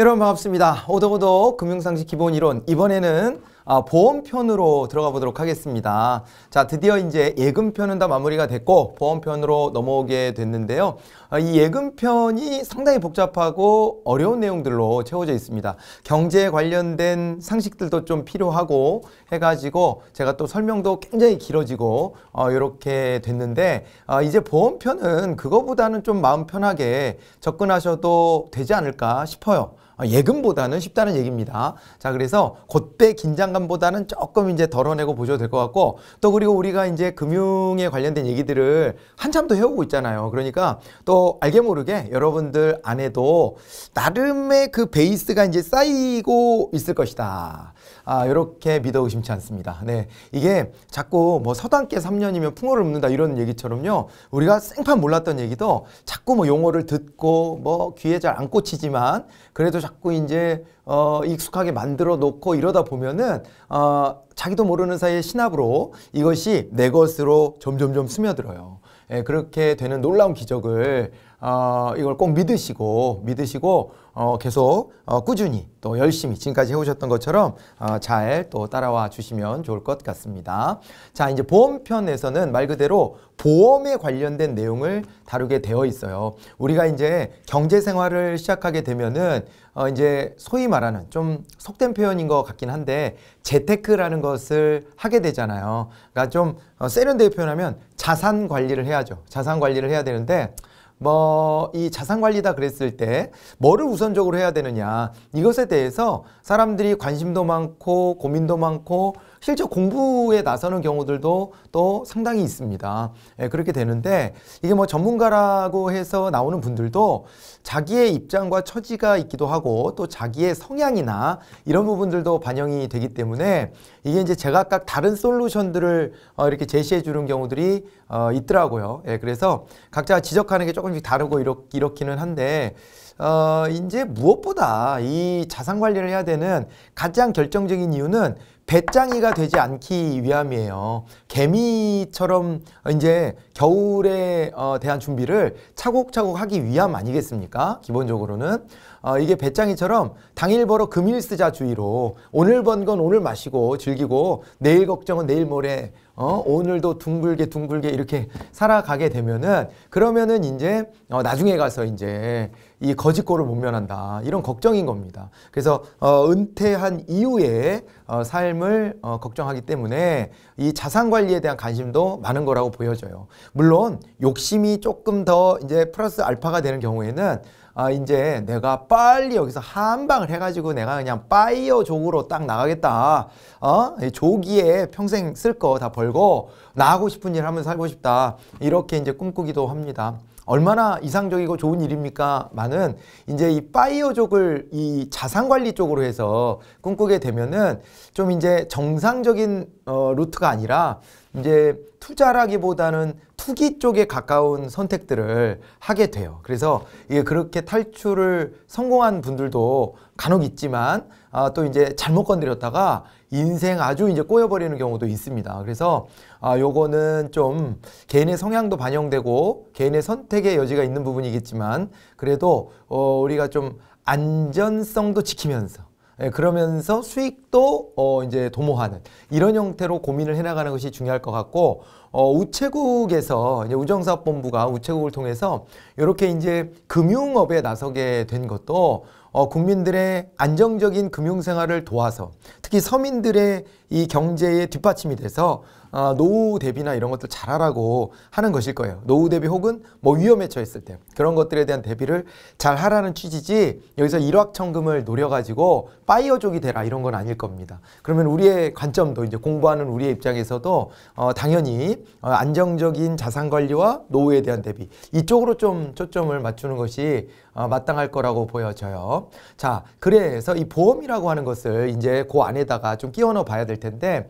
여러분 반갑습니다. 오독오독 금융상식 기본이론 이번에는 아, 보험편으로 들어가 보도록 하겠습니다. 자 드디어 이제 예금편은 다 마무리가 됐고 보험편으로 넘어오게 됐는데요. 아, 이 예금편이 상당히 복잡하고 어려운 내용들로 채워져 있습니다. 경제에 관련된 상식들도 좀 필요하고 해가지고 제가 또 설명도 굉장히 길어지고 어, 이렇게 됐는데 아, 이제 보험편은 그거보다는 좀 마음 편하게 접근하셔도 되지 않을까 싶어요. 어, 예금보다는 쉽다는 얘기입니다. 자, 그래서 그때 긴장감보다는 조금 이제 덜어내고 보셔도 될 것 같고 또 그리고 우리가 이제 금융에 관련된 얘기들을 한참 더 해오고 있잖아요. 그러니까 또 알게 모르게 여러분들 안에도 나름의 그 베이스가 이제 쌓이고 있을 것이다. 아, 이렇게 믿어 의심치 않습니다. 네. 이게 자꾸 뭐 서당계 3년이면 풍어를 묻는다 이런 얘기처럼요. 우리가 생판 몰랐던 얘기도 자꾸 뭐 용어를 듣고 뭐 귀에 잘 안 꽂히지만 그래도 자꾸 이제 어, 익숙하게 만들어 놓고 이러다 보면은 어, 자기도 모르는 사이에 신압으로 이것이 내 것으로 점점점 스며들어요. 예, 그렇게 되는 놀라운 기적을 어, 이걸 꼭 믿으시고 믿으시고 어, 계속 어, 꾸준히 또 열심히 지금까지 해오셨던 것처럼 어, 잘 또 따라와 주시면 좋을 것 같습니다. 자 이제 보험편에서는 말 그대로 보험에 관련된 내용을 다루게 되어 있어요. 우리가 이제 경제 생활을 시작하게 되면은 어, 이제 소위 말하는 좀 속된 표현인 것 같긴 한데 재테크라는 것을 하게 되잖아요. 그러니까 좀 어, 세련되게 표현하면 자산 관리를 해야죠. 자산 관리를 해야 되는데 뭐이 자산 관리다 그랬을 때 뭐를 우선적으로 해야 되느냐 이것에 대해서 사람들이 관심도 많고 고민도 많고 실제 공부에 나서는 경우들도 또 상당히 있습니다. 예, 그렇게 되는데 이게 뭐 전문가라고 해서 나오는 분들도 자기의 입장과 처지가 있기도 하고 또 자기의 성향이나 이런 부분들도 반영이 되기 때문에 이게 이제 제각각 다른 솔루션들을 어, 이렇게 제시해 주는 경우들이 어, 있더라고요. 예, 그래서 각자 지적하는 게 조금씩 다르고 이렇, 이렇기는 한데 어, 이제 무엇보다 이 자산 관리를 해야 되는 가장 결정적인 이유는 배짱이가 되지 않기 위함이에요. 개미처럼 이제 겨울에 어, 대한 준비를 차곡차곡 하기 위함 아니겠습니까? 기본적으로는. 어, 이게 배짱이처럼 당일 벌어 금일 쓰자 주의로 오늘 번 건 오늘 마시고 즐기고 내일 걱정은 내일 모레 어, 오늘도 둥글게 둥글게 이렇게 살아가게 되면은 그러면은 이제 어, 나중에 가서 이제 이거짓골를못 면한다 이런 걱정인 겁니다. 그래서 어, 은퇴한 이후에 어, 삶을 어, 걱정하기 때문에 이 자산 관리에 대한 관심도 많은 거라고 보여져요. 물론 욕심이 조금 더 이제 플러스 알파가 되는 경우에는 아 이제 내가 빨리 여기서 한방을 해가지고 내가 그냥 파이어 족으로 딱 나가겠다. 어? 조기에 평생 쓸 거 다 벌고 나하고 싶은 일 하면서 살고 싶다. 이렇게 이제 꿈꾸기도 합니다. 얼마나 이상적이고 좋은 일입니까? 많은 이제 이 파이어족을 이 자산관리 쪽으로 해서 꿈꾸게 되면은 좀 이제 정상적인 어, 루트가 아니라 이제 투자라기보다는 투기 쪽에 가까운 선택들을 하게 돼요. 그래서 그렇게 탈출을 성공한 분들도 간혹 있지만 아, 또 이제 잘못 건드렸다가 인생 아주 이제 꼬여버리는 경우도 있습니다. 그래서 아, 요거는 좀 개인의 성향도 반영되고 개인의 선택의 여지가 있는 부분이겠지만 그래도 어, 우리가 좀 안전성도 지키면서 예, 그러면서 수익도 어, 이제 도모하는 이런 형태로 고민을 해나가는 것이 중요할 것 같고 어, 우체국에서 이제 우정사업본부가 우체국을 통해서 이렇게 이제 금융업에 나서게 된 것도 어, 국민들의 안정적인 금융생활을 도와서 특히 서민들의 이 경제의 뒷받침이 돼서 아, 노후 대비나 이런 것들 잘하라고 하는 것일 거예요. 노후 대비 혹은 뭐 위험에 처했을 때 그런 것들에 대한 대비를 잘 하라는 취지지 여기서 일확천금을 노려가지고 파이어족이 되라 이런 건 아닐 겁니다. 그러면 우리의 관점도 이제 공부하는 우리의 입장에서도 어, 당연히 어, 안정적인 자산 관리와 노후에 대한 대비 이쪽으로 좀 초점을 맞추는 것이 어, 마땅할 거라고 보여져요. 자, 그래서 이 보험이라고 하는 것을 이제 그 안에다가 좀 끼워 넣어 봐야 될 텐데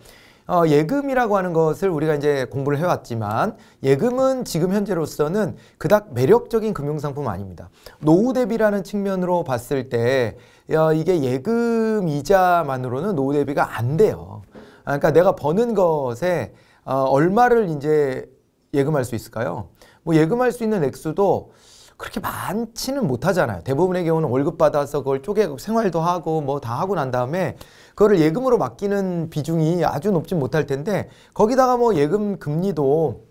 어, 예금이라고 하는 것을 우리가 이제 공부를 해왔지만 예금은 지금 현재로서는 그닥 매력적인 금융상품 아닙니다. 노후 대비라는 측면으로 봤을 때 어, 이게 예금 이자만으로는 노후 대비가 안 돼요. 아, 그러니까 내가 버는 것에 어, 얼마를 이제 예금할 수 있을까요? 뭐 예금할 수 있는 액수도 그렇게 많지는 못하잖아요. 대부분의 경우는 월급 받아서 그걸 쪼개 고 생활도 하고 뭐 다 하고 난 다음에 그거를 예금으로 맡기는 비중이 아주 높진 못할 텐데 거기다가 뭐 예금 금리도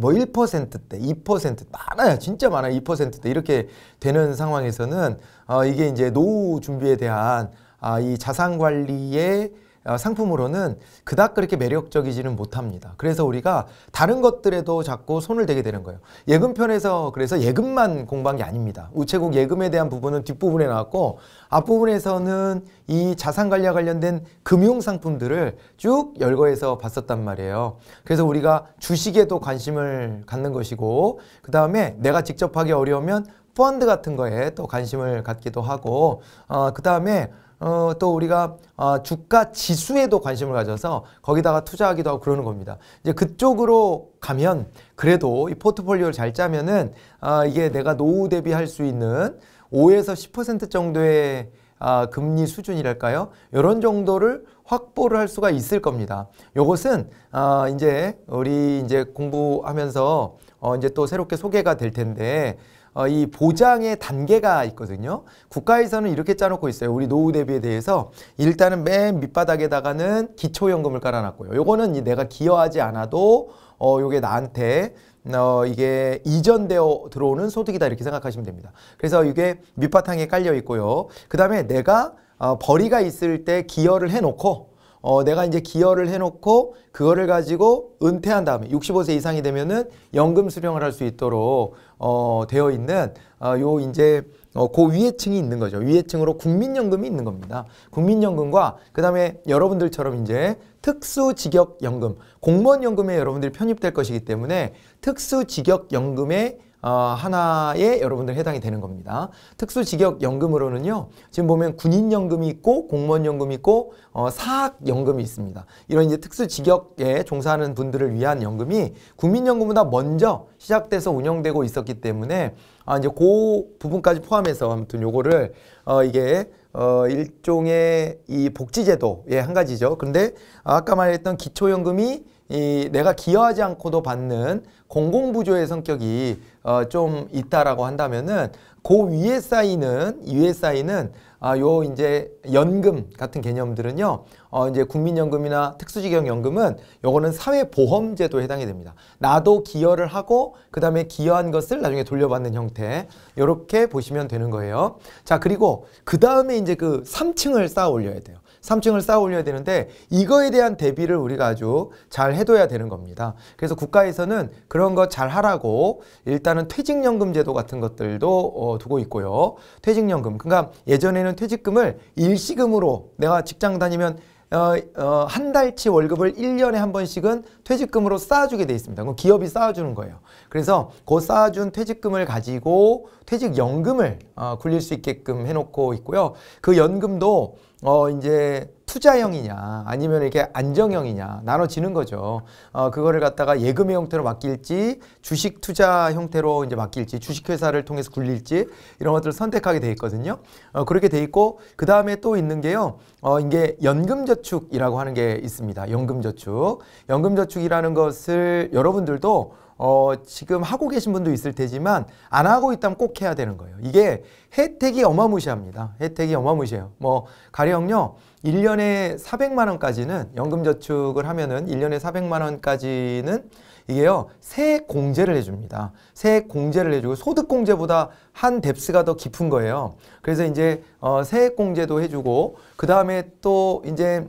뭐 1%대, 2%대 많아요. 진짜 많아요. 2%대 이렇게 되는 상황에서는 어 이게 이제 노후 준비에 대한 아이 자산 관리의 어, 상품으로는 그닥 그렇게 매력적이지는 못합니다. 그래서 우리가 다른 것들에도 자꾸 손을 대게 되는 거예요. 예금편에서 그래서 예금만 공부한 게 아닙니다. 우체국 예금에 대한 부분은 뒷부분에 나왔고 앞부분에서는 이 자산 관리와 관련된 금융 상품들을 쭉 열거해서 봤었단 말이에요. 그래서 우리가 주식에도 관심을 갖는 것이고 그 다음에 내가 직접 하기 어려우면 펀드 같은 거에 또 관심을 갖기도 하고 어, 그 다음에 어, 또 우리가 어, 주가 지수에도 관심을 가져서 거기다가 투자하기도 하고 그러는 겁니다. 이제 그쪽으로 가면 그래도 이 포트폴리오를 잘 짜면은 어, 이게 내가 노후 대비할 수 있는 5에서 10% 정도의 아, 금리 수준이랄까요? 이런 정도를 확보를 할 수가 있을 겁니다. 요것은 아, 이제 우리 이제 공부하면서 어, 이제 또 새롭게 소개가 될 텐데 어, 이 보장의 단계가 있거든요. 국가에서는 이렇게 짜놓고 있어요. 우리 노후 대비에 대해서 일단은 맨 밑바닥에다가는 기초연금을 깔아놨고요. 요거는 내가 기여하지 않아도 어 요게 나한테 어, 이게 이전되어 들어오는 소득이다 이렇게 생각하시면 됩니다. 그래서 이게 밑바탕에 깔려 있고요. 그 다음에 내가 어, 벌이가 있을 때 기여를 해놓고 어, 내가 이제 기여를 해놓고 그거를 가지고 은퇴한 다음에 65세 이상이 되면은 연금 수령을 할 수 있도록 어, 되어 있는 어, 요 이제 어, 그 위에 층이 있는 거죠. 위에 층으로 국민연금이 있는 겁니다. 국민연금과 그 다음에 여러분들처럼 이제 특수직역연금, 공무원연금에 여러분들이 편입될 것이기 때문에 특수직역연금의 어, 하나에 여러분들 해당이 되는 겁니다. 특수직역연금으로는요. 지금 보면 군인연금이 있고 공무원연금이 있고 어, 사학연금이 있습니다. 이런 이제 특수직역에 종사하는 분들을 위한 연금이 국민연금보다 먼저 시작돼서 운영되고 있었기 때문에 아, 이제 그 부분까지 포함해서 아무튼 요거를 어, 이게 어, 일종의 이 복지제도의 한 가지죠. 그런데 아까 말했던 기초연금이 이 내가 기여하지 않고도 받는 공공부조의 성격이 어, 좀 있다라고 한다면은 그 위에 쌓이는 위에 쌓이는 아요 이제 연금 같은 개념들은요 어 이제 국민연금이나 특수지경연금은 요거는 사회보험제도에 해당이 됩니다 나도 기여를 하고 그 다음에 기여한 것을 나중에 돌려받는 형태 요렇게 보시면 되는 거예요 자 그리고 그 다음에 이제 그 3층을 쌓아 올려야 돼요 3층을 쌓아 올려야 되는데 이거에 대한 대비를 우리가 아주 잘 해둬야 되는 겁니다. 그래서 국가에서는 그런 거 잘 하라고 일단은 퇴직연금 제도 같은 것들도 어, 두고 있고요. 퇴직연금. 그러니까 예전에는 퇴직금을 일시금으로 내가 직장 다니면 어, 어, 한 달치 월급을 1년에 한 번씩은 퇴직금으로 쌓아주게 돼 있습니다. 그럼 기업이 쌓아주는 거예요. 그래서 그 쌓아준 퇴직금을 가지고 퇴직연금을 어, 굴릴 수 있게끔 해놓고 있고요. 그 연금도 어, 이제 투자형이냐 아니면 이렇게 안정형이냐 나눠지는 거죠. 어, 그거를 갖다가 예금의 형태로 맡길지 주식 투자 형태로 이제 맡길지 주식회사를 통해서 굴릴지 이런 것들을 선택하게 돼 있거든요. 어, 그렇게 돼 있고 그 다음에 또 있는 게요. 어, 이게 연금저축이라고 하는 게 있습니다. 연금저축. 연금저축이라는 것을 여러분들도 어, 지금 하고 계신 분도 있을 테지만 안 하고 있다면 꼭 해야 되는 거예요. 이게 혜택이 어마무시합니다. 혜택이 어마무시해요. 뭐 가령요. 1년에 400만 원까지는 연금 저축을 하면은 1년에 400만 원까지는 이게요. 세액 공제를 해 줍니다. 세액 공제를 해 주고 소득 공제보다 한 뎁스가 더 깊은 거예요. 그래서 이제 어 세액 공제도 해 주고 그다음에 또 이제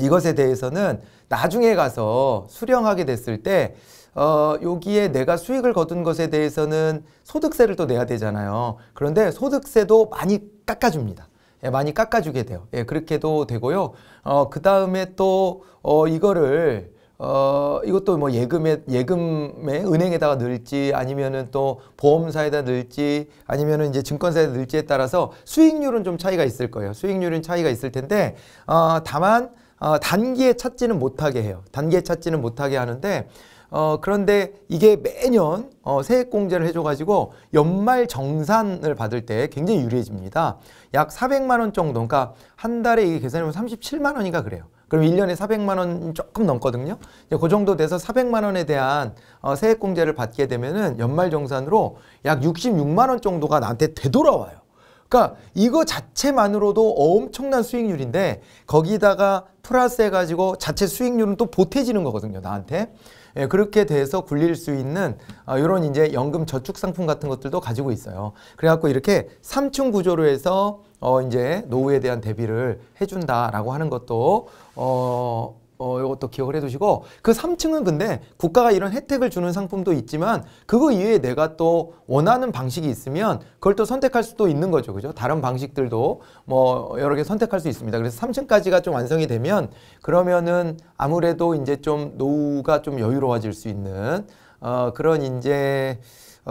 이것에 대해서는 나중에 가서 수령하게 됐을 때 어, 여기에 내가 수익을 거둔 것에 대해서는 소득세를 또 내야 되잖아요. 그런데 소득세도 많이 깎아줍니다. 예, 많이 깎아주게 돼요. 예, 그렇게도 되고요. 어, 그 다음에 또, 어, 이거를, 어, 이것도 뭐 예금에, 예금에 은행에다가 넣을지 아니면은 또 보험사에다 넣을지 아니면은 이제 증권사에다 넣을지에 따라서 수익률은 좀 차이가 있을 거예요. 수익률은 차이가 있을 텐데, 어, 다만, 어, 단기에 찾지는 못하게 해요. 단기에 찾지는 못하게 하는데, 어, 그런데 이게 매년 어, 세액 공제를 해줘가지고 연말 정산을 받을 때 굉장히 유리해집니다. 약 400만 원 정도, 그러니까 한 달에 이게 계산해면 37만 원인가 그래요. 그럼 1년에 400만 원 조금 넘거든요. 이제 그 정도 돼서 400만 원에 대한 어, 세액 공제를 받게 되면은 연말 정산으로 약 66만 원 정도가 나한테 되돌아와요. 그러니까 이거 자체만으로도 엄청난 수익률인데 거기다가 플러스 해가지고 자체 수익률은 또 보태지는 거거든요 나한테 예, 그렇게 돼서 굴릴 수 있는 어, 이런 이제 연금 저축 상품 같은 것들도 가지고 있어요. 그래갖고 이렇게 삼층 구조로 해서 어, 이제 노후에 대한 대비를 해준다라고 하는 것도 어, 어, 이것도 기억을 해두시고 그 3층은 근데 국가가 이런 혜택을 주는 상품도 있지만 그거 이외에 내가 또 원하는 방식이 있으면 그걸 또 선택할 수도 있는 거죠. 그죠? 다른 방식들도 뭐 여러 개 선택할 수 있습니다. 그래서 3층까지가 좀 완성이 되면 그러면은 아무래도 이제 좀 노후가 좀 여유로워질 수 있는 어, 그런 이제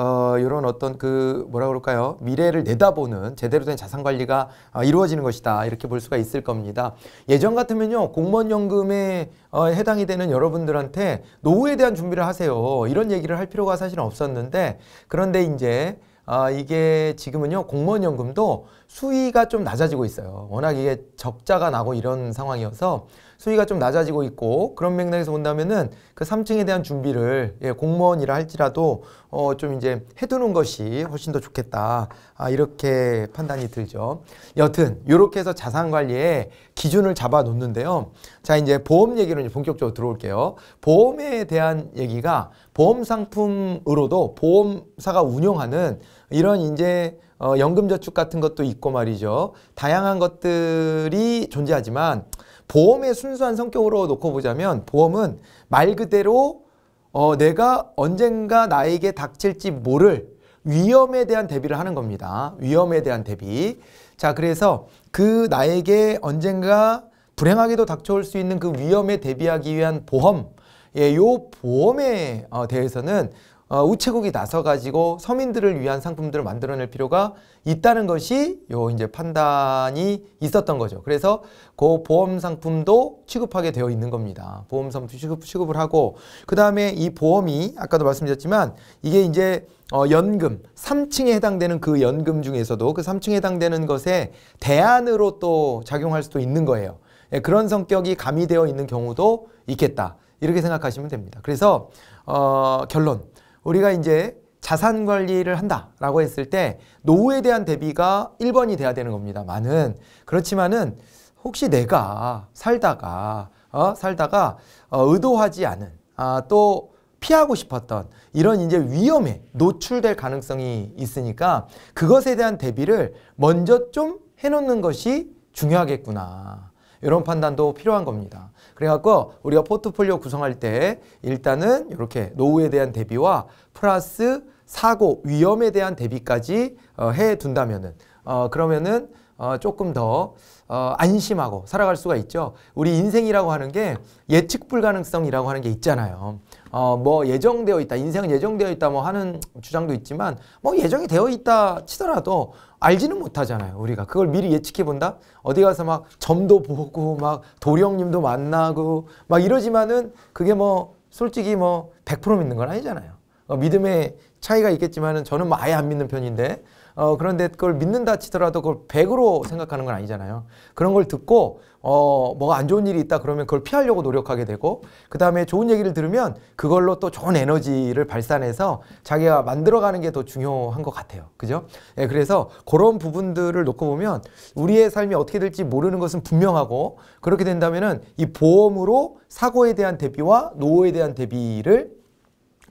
어, 이런 어떤 그 뭐라 그럴까요? 미래를 내다보는 제대로 된 자산 관리가 어, 이루어지는 것이다. 이렇게 볼 수가 있을 겁니다. 예전 같으면요. 공무원 연금에 어, 해당이 되는 여러분들한테 노후에 대한 준비를 하세요. 이런 얘기를 할 필요가 사실은 없었는데 그런데 이제 아, 이게 지금은요, 공무원연금도 수위가 좀 낮아지고 있어요. 워낙 이게 적자가 나고 이런 상황이어서 수위가 좀 낮아지고 있고 그런 맥락에서 본다면은 그 3층에 대한 준비를 예, 공무원이라 할지라도 어, 좀 이제 해두는 것이 훨씬 더 좋겠다. 아, 이렇게 판단이 들죠. 여튼 이렇게 해서 자산 관리의 기준을 잡아 놓는데요. 자 이제 보험 얘기로 이제 본격적으로 들어올게요. 보험에 대한 얘기가 보험 상품으로도 보험사가 운영하는 이런 이제 어, 연금저축 같은 것도 있고 말이죠. 다양한 것들이 존재하지만 보험의 순수한 성격으로 놓고 보자면 보험은 말 그대로 어, 내가 언젠가 나에게 닥칠지 모를 위험에 대한 대비를 하는 겁니다. 위험에 대한 대비. 자, 그래서 그 나에게 언젠가 불행하게도 닥쳐올 수 있는 그 위험에 대비하기 위한 보험. 예, 요 보험에 어, 대해서는 어, 우체국이 나서 가지고 서민들을 위한 상품들을 만들어낼 필요가 있다는 것이 요 이제 판단이 있었던 거죠. 그래서 그 보험 상품도 취급하게 되어 있는 겁니다. 보험 상품 취급 취급을 하고 그 다음에 이 보험이 아까도 말씀드렸지만 이게 이제 어, 연금 3층에 해당되는 그 연금 중에서도 그 3층에 해당되는 것에 대안으로 또 작용할 수도 있는 거예요. 예, 그런 성격이 가미되어 있는 경우도 있겠다. 이렇게 생각하시면 됩니다. 그래서 어, 결론 우리가 이제 자산 관리를 한다라고 했을 때 노후에 대한 대비가 1번이 돼야 되는 겁니다. 많은 그렇지만은 혹시 내가 살다가 어 살다가 어, 의도하지 않은 아, 또 피하고 싶었던 이런 이제 위험에 노출될 가능성이 있으니까 그것에 대한 대비를 먼저 좀 해놓는 것이 중요하겠구나. 이런 판단도 필요한 겁니다. 그래갖고 우리가 포트폴리오 구성할 때 일단은 이렇게 노후에 대한 대비와 플러스 사고 위험에 대한 대비까지 어, 해둔다면은 어, 그러면은 어, 조금 더 어, 안심하고 살아갈 수가 있죠. 우리 인생이라고 하는 게 예측 불가능성이라고 하는 게 있잖아요. 어, 뭐 예정되어 있다, 인생은 예정되어 있다 뭐 하는 주장도 있지만 뭐 예정이 되어 있다 치더라도 알지는 못하잖아요. 우리가 그걸 미리 예측해 본다. 어디 가서 막 점도 보고 막 도령님도 만나고 막 이러지만은 그게 뭐 솔직히 뭐 100% 믿는 건 아니잖아요. 어, 믿음의 차이가 있겠지만은 저는 뭐 아예 안 믿는 편인데 어, 그런데 그걸 믿는다 치더라도 그걸 100으로 생각하는 건 아니잖아요. 그런 걸 듣고 어, 뭐가 안 좋은 일이 있다 그러면 그걸 피하려고 노력하게 되고 그 다음에 좋은 얘기를 들으면 그걸로 또 좋은 에너지를 발산해서 자기가 만들어가는 게 더 중요한 것 같아요. 그죠? 예, 그래서 그런 부분들을 놓고 보면 우리의 삶이 어떻게 될지 모르는 것은 분명하고 그렇게 된다면은 이 보험으로 사고에 대한 대비와 노후에 대한 대비를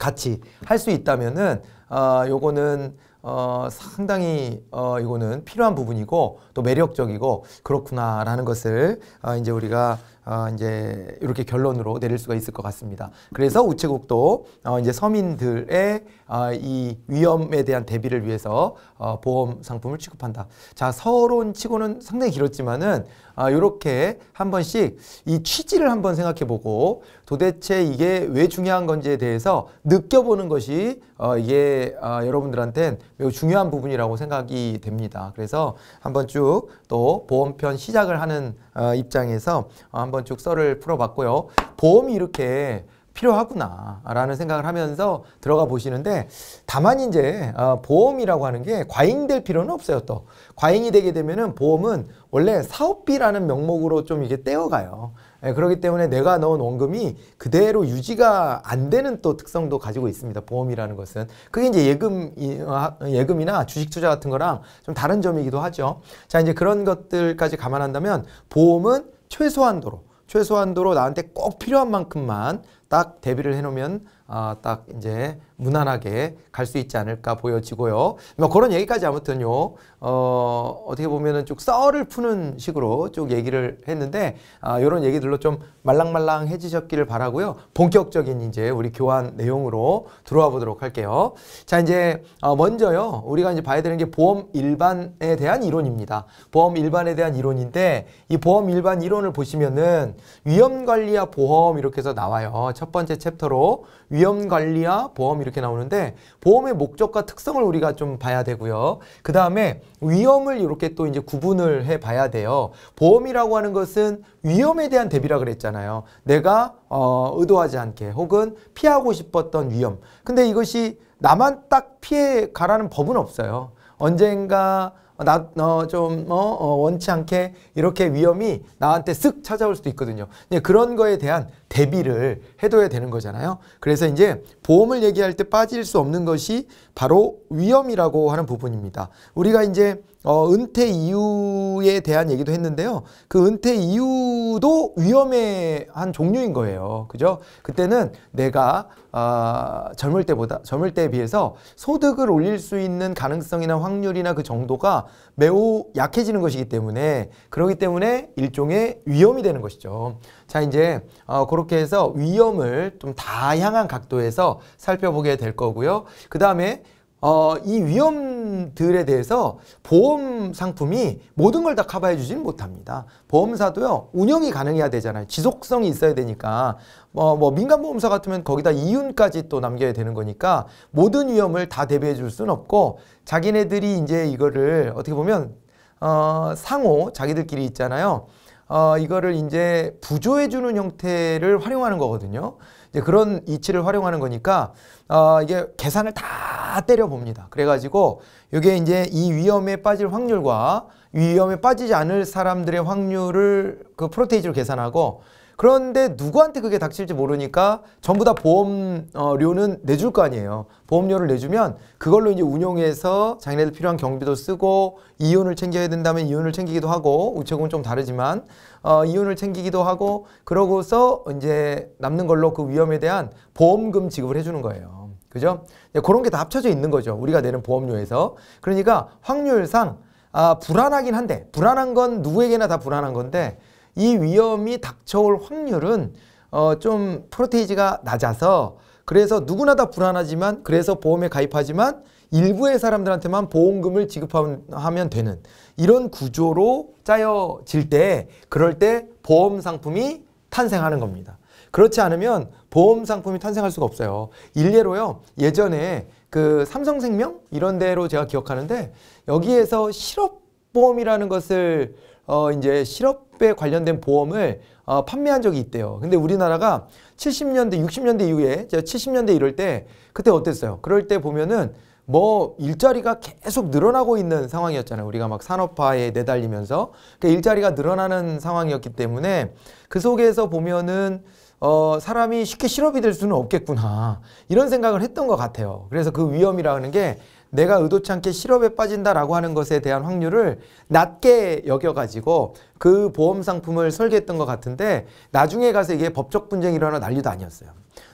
같이 할 수 있다면은 아, 요거는 어, 상당히 어, 이거는 필요한 부분이고 또 매력적이고 그렇구나라는 것을 어, 이제 우리가 어, 이제 이렇게 결론으로 내릴 수가 있을 것 같습니다. 그래서 우체국도 어, 이제 서민들의 아, 이 위험에 대한 대비를 위해서 어, 보험 상품을 취급한다. 자, 서론치고는 상당히 길었지만은 아, 렇게한 번씩 이 취지를 한번 생각해 보고 도대체 이게 왜 중요한 건지에 대해서 느껴보는 것이 어, 이게 아, 여러분들한텐 매우 중요한 부분이라고 생각이 됩니다. 그래서 한 번 쭉 또 보험편 시작을 하는 어, 입장에서 한번 쭉 썰을 풀어봤고요. 보험이 이렇게 필요하구나라는 생각을 하면서 들어가 보시는데 다만 이제 어, 보험이라고 하는 게 과잉될 필요는 없어요 또 과잉이 되게 되면은 보험은 원래 사업비라는 명목으로 좀 이게 떼어가요 예, 그렇기 때문에 내가 넣은 원금이 그대로 유지가 안 되는 또 특성도 가지고 있습니다. 보험이라는 것은. 그게 이제 예금, 아, 예금이나 주식 투자 같은 거랑 좀 다른 점이기도 하죠. 자, 이제 그런 것들까지 감안한다면 보험은 최소한도로, 최소한도로 나한테 꼭 필요한 만큼만 딱 대비를 해놓으면 아, 딱 이제 무난하게 갈 수 있지 않을까 보여지고요. 뭐 그런 얘기까지 아무튼요. 어, 어떻게 보면은 쭉 썰을 푸는 식으로 쭉 얘기를 했는데 아, 이런 얘기들로 좀 말랑말랑해지셨기를 바라고요. 본격적인 이제 우리 교환 내용으로 들어와 보도록 할게요. 자, 이제 어, 먼저요. 우리가 이제 봐야 되는 게 보험 일반에 대한 이론입니다. 보험 일반에 대한 이론인데 이 보험 일반 이론을 보시면은 위험 관리와 보험 이렇게 해서 나와요. 첫 번째 챕터로 위험관리와 보험 이렇게 나오는데 보험의 목적과 특성을 우리가 좀 봐야 되고요. 그 다음에 위험을 이렇게 또 이제 구분을 해 봐야 돼요. 보험이라고 하는 것은 위험에 대한 대비라 그랬잖아요. 내가 어, 의도하지 않게 혹은 피하고 싶었던 위험. 근데 이것이 나만 딱 피해 가라는 법은 없어요. 언젠가 어, 나좀 어, 어, 원치 않게 이렇게 위험이 나한테 쓱 찾아올 수도 있거든요. 그런 거에 대한 대비를 해둬야 되는 거잖아요. 그래서 이제 보험을 얘기할 때 빠질 수 없는 것이 바로 위험이라고 하는 부분입니다. 우리가 이제 어, 은퇴 이유에 대한 얘기도 했는데요. 그 은퇴 이유도 위험의 한 종류인 거예요. 그죠? 그때는 내가 아, 젊을 때보다 젊을 때에 비해서 소득을 올릴 수 있는 가능성이나 확률이나 그 정도가 매우 약해지는 것이기 때문에 그러기 때문에 일종의 위험이 되는 것이죠. 자 이제 어, 그렇게 해서 위험을 좀 다양한 각도에서 살펴보게 될 거고요. 그 다음에 어, 이 위험들에 대해서 보험 상품이 모든 걸 다 커버해 주지는 못합니다. 보험사도요, 운영이 가능해야 되잖아요. 지속성이 있어야 되니까. 어, 뭐, 뭐 민간보험사 같으면 거기다 이윤까지 또 남겨야 되는 거니까 모든 위험을 다 대비해 줄 수는 없고 자기네들이 이제 이거를 어떻게 보면, 어, 상호, 자기들끼리 있잖아요. 어, 이거를 이제 부조해 주는 형태를 활용하는 거거든요. 이제 그런 이치를 활용하는 거니까 어, 이게 계산을 다 때려 봅니다. 그래가지고 이게 이제 이 위험에 빠질 확률과 위험에 빠지지 않을 사람들의 확률을 그 프로테이지로 계산하고 그런데 누구한테 그게 닥칠지 모르니까 전부 다 보험료는 내줄 거 아니에요. 보험료를 내주면 그걸로 이제 운용해서 자기네들 필요한 경비도 쓰고 이윤을 챙겨야 된다면 이윤을 챙기기도 하고 우체국은 좀 다르지만 어, 이윤을 챙기기도 하고 그러고서 이제 남는 걸로 그 위험에 대한 보험금 지급을 해주는 거예요. 그죠? 그런 게 다 합쳐져 있는 거죠. 우리가 내는 보험료에서. 그러니까 확률상 아, 불안하긴 한데 불안한 건 누구에게나 다 불안한 건데 이 위험이 닥쳐올 확률은 어, 좀 프로테이지가 낮아서 그래서 누구나 다 불안하지만 그래서 보험에 가입하지만 일부의 사람들한테만 보험금을 지급하면 되는 이런 구조로 짜여질 때 그럴 때 보험 상품이 탄생하는 겁니다. 그렇지 않으면 보험 상품이 탄생할 수가 없어요. 일례로요. 예전에 그 삼성생명 이런 데로 제가 기억하는데 여기에서 실업보험이라는 것을 어 이제 실업에 관련된 보험을 어 판매한 적이 있대요. 근데 우리나라가 70년대, 60년대 이후에 제가 70년대 이럴 때 그때 어땠어요? 그럴 때 보면은 뭐 일자리가 계속 늘어나고 있는 상황이었잖아요. 우리가 막 산업화에 내달리면서 그러니까 일자리가 늘어나는 상황이었기 때문에 그 속에서 보면은 어 사람이 쉽게 실업이 될 수는 없겠구나 이런 생각을 했던 것 같아요. 그래서 그 위험이라는 게 내가 의도치 않게 실업에 빠진다라고 하는 것에 대한 확률을 낮게 여겨가지고 그 보험 상품을 설계했던 것 같은데 나중에 가서 이게 법적 분쟁이 일어나 난리도 아니었어요.